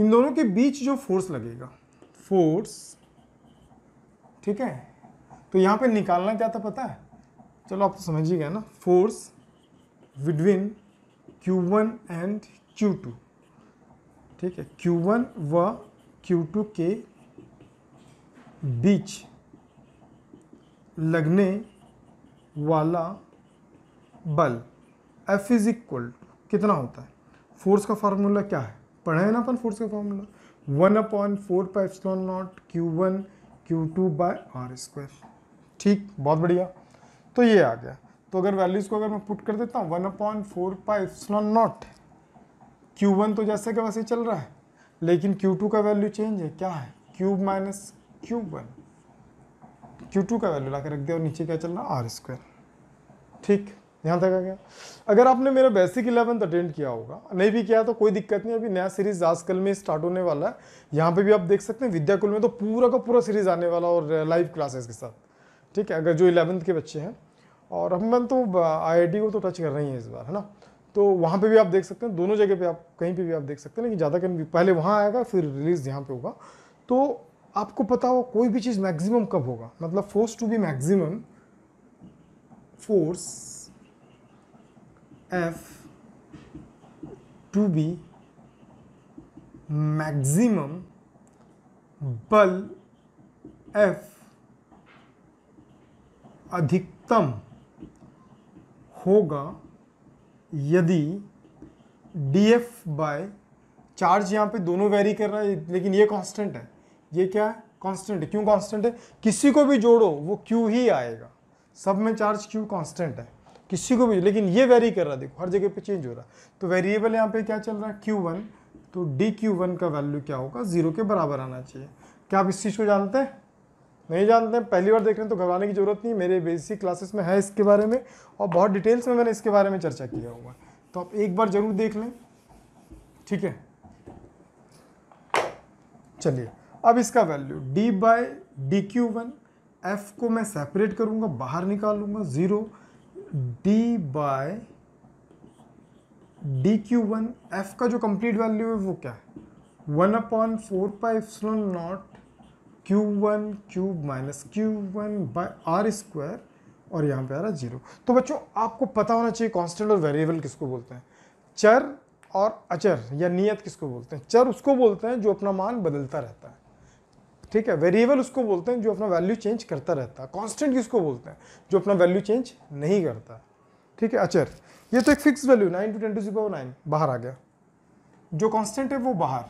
Speaker 1: इन दोनों के बीच जो फोर्स लगेगा फोर्स ठीक है तो यहाँ पे निकालना क्या था पता है चलो आप तो समझ ही गए ना force between Q1 and Q ठीक है Q1 व Q2 के बीच लगने वाला बल F इज इक्वल कितना होता है फोर्स का फार्मूला क्या है पढ़े है ना अपन फोर्स का formula one upon four pipe naught Q one Q two by R square ठीक बहुत बढ़िया तो ये आ गया तो अगर वैल्यूज़ को अगर मैं पुट कर देता हूँ one upon four pi epsilon naught Q one तो जैसे कि वैसे ही चल रहा है लेकिन क्यू टू का वैल्यू चेंज है क्या है cube minus cube one Q two का वैल्यू ला के रख दिया और नीचे क्या चल रहा है आर स्क्वायर ठीक यहाँ तक आ गया अगर आपने मेरा बेसिक इलेवंथ अटेंड किया होगा नहीं भी किया तो कोई दिक्कत नहीं अभी नया सीरीज आजकल में स्टार्ट होने वाला है यहाँ पे भी आप देख सकते हैं विद्याकुल में तो पूरा का पूरा सीरीज आने वाला और लाइव क्लासेस के साथ ठीक है अगर जो इलेवंथ के बच्चे हैं और हम तो आई को तो टच कर रही हैं इस बार है ना तो वहाँ पर भी आप देख सकते हैं दोनों जगह पर आप कहीं पर भी आप देख सकते हैं लेकिन ज़्यादा कहीं पहले वहाँ आएगा फिर रिलीज़ यहाँ पर होगा तो आपको पता हो कोई भी चीज़ मैक्सिमम कब होगा मतलब force to be maximum force f to be maximum बल f अधिकतम होगा यदि डी एफ बाय चार्ज यहाँ पे दोनों वेरी कर रहा है लेकिन ये कांस्टेंट है ये क्या है कांस्टेंट है क्यों कांस्टेंट है किसी को भी जोड़ो वो क्यू ही आएगा सब में चार्ज क्यू कांस्टेंट है किसी को भी लेकिन ये वेरी कर रहा है देखो हर जगह पे चेंज हो रहा है तो वेरिएबल यहाँ पे क्या चल रहा है क्यू वन तो डी क्यू वन का वैल्यू क्या होगा जीरो के बराबर आना चाहिए क्या आप इस चीज़ को जानते हैं नहीं जानते हैं पहली बार देख रहे हैं तो घबराने की जरूरत नहीं मेरे बेसिक क्लासेस में है इसके बारे में और बहुत डिटेल्स में मैंने इसके बारे में चर्चा किया हुआ तो आप एक बार ज़रूर देख लें ठीक है चलिए अब इसका value D by D Q one F को मैं सेपरेट करूँगा बाहर निकालूंगा zero D by D Q one F का जो कंप्लीट वैल्यू है वो क्या है one upon four pi epsilon naught Q one cube minus Q one by R square और यहाँ पे आ रहा है जीरो तो बच्चों आपको पता होना चाहिए कांस्टेंट और वेरिएबल किसको बोलते हैं चर और अचर या नियत किसको बोलते हैं चर उसको बोलते हैं जो अपना मान बदलता रहता है ठीक है वेरिएबल उसको बोलते हैं जो अपना वैल्यू चेंज करता रहता है कॉन्स्टेंट किसको बोलते हैं जो अपना वैल्यू चेंज नहीं करता ठीक है अचर ये तो एक fix value nine two ten two nine बाहर आ गया जो कॉन्स्टेंट है वो बाहर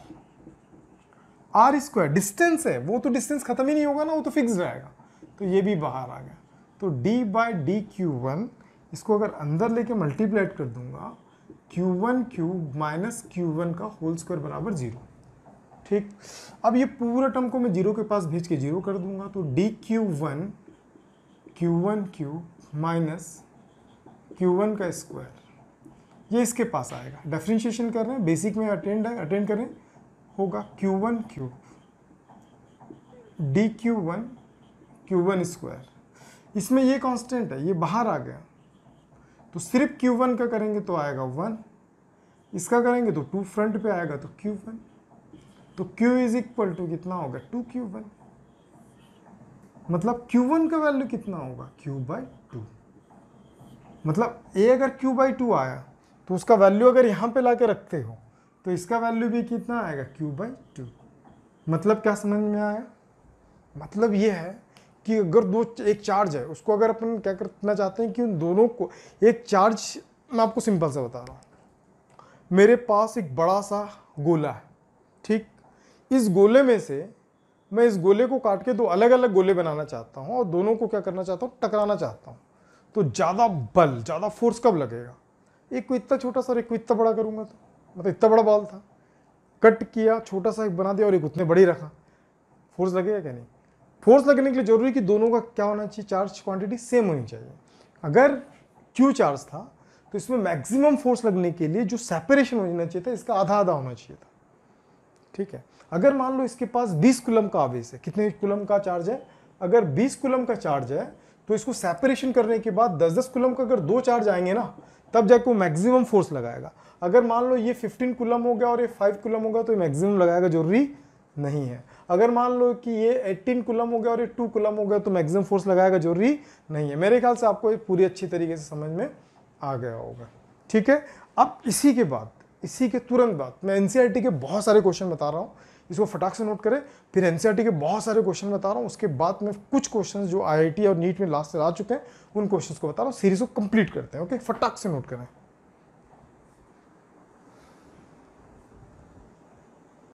Speaker 1: आर स्क्वायर डिस्टेंस है वो तो डिस्टेंस खत्म ही नहीं होगा ना वो तो फिक्स रहेगा तो ये भी बाहर आ गया तो D by D Q one इसको अगर अंदर लेके मल्टीप्लाइड कर दूंगा Q one Q minus Q one का होल स्क्वायर बराबर जीरो ठीक अब ये पूरा टर्म को मैं जीरो के पास भेज के जीरो कर दूंगा तो D Q one Q one Q minus Q one का स्क्वायर ये इसके पास आएगा डेफरेंशिएशन कर रहे हैं बेसिक में अटेंड है अटेंड करें होगा Q one Q D Q one Q one square इसमें ये कांस्टेंट है ये बाहर आ गया तो सिर्फ क्यू वन का करेंगे तो आएगा वन इसका करेंगे तो टू फ्रंट पे आएगा तो क्यू वन तो Q इज इक्वल टू कितना होगा टू क्यू वन मतलब Q1 का वैल्यू कितना होगा Q बाई टू मतलब A अगर Q बाई टू आया तो उसका वैल्यू अगर यहाँ पे ला के रखते हो तो इसका वैल्यू भी कितना आएगा Q बाई टू मतलब क्या समझ में आया मतलब ये है कि अगर दो एक चार्ज है उसको अगर अपन क्या करना चाहते हैं कि उन दोनों को एक चार्ज मैं आपको सिंपल से बता रहा हूँ मेरे पास एक बड़ा सा गोला है ठीक इस गोले में से मैं इस गोले को काट के दो अलग अलग गोले बनाना चाहता हूँ और दोनों को क्या करना चाहता हूँ टकराना चाहता हूँ तो ज़्यादा बल ज़्यादा फोर्स कब लगेगा एक को इतना छोटा सा एक को इतना बड़ा करूँगा तो मतलब इतना बड़ा बाल था कट किया छोटा सा एक बना दिया और एक उतने बड़ी रखा फोर्स लगेगा क्या नहीं फोर्स लगने के लिए जरूरी कि दोनों का क्या होना चाहिए चार्ज क्वांटिटी सेम होनी चाहिए अगर क्यू चार्ज था तो इसमें मैक्सिमम फोर्स लगने के लिए जो सेपरेशन होना चाहिए था इसका आधा आधा होना चाहिए था ठीक है अगर मान लो इसके पास 20 कुलम का आवेश है कितने कुलम का चार्ज है अगर 20 कुलम का चार्ज है तो इसको सेपरेशन करने के बाद 10-10 कुलम का अगर दो चार्ज आएंगे ना तब जाके वो मैक्सिमम फोर्स लगाएगा अगर मान लो ये 15 कुलम हो गया और ये 5 कुलम होगा तो ये मैक्सिमम लगाएगा जरूरी नहीं है अगर मान लो कि ये 18 कुलम हो गया और ये 2 कुलम हो गया तो मैक्सिमम फोर्स लगाएगा जरूरी नहीं है मेरे ख्याल से आपको ये पूरी अच्छी तरीके से समझ में आ गया होगा ठीक है अब इसी के बाद इसी के तुरंत बाद मैं एन e के बहुत सारे क्वेश्चन बता रहा हूँ इसको फटाक से नोट करें फिर एन e के बहुत सारे क्वेश्चन बता रहा हूँ उसके बाद में कुछ क्वेश्चन जो आई और नीट में लास्ट से आ चुके हैं उन क्वेश्चन को बता रहा हूँ सीरीज़ को कंप्लीट करते हैं ओके फटाक से नोट करें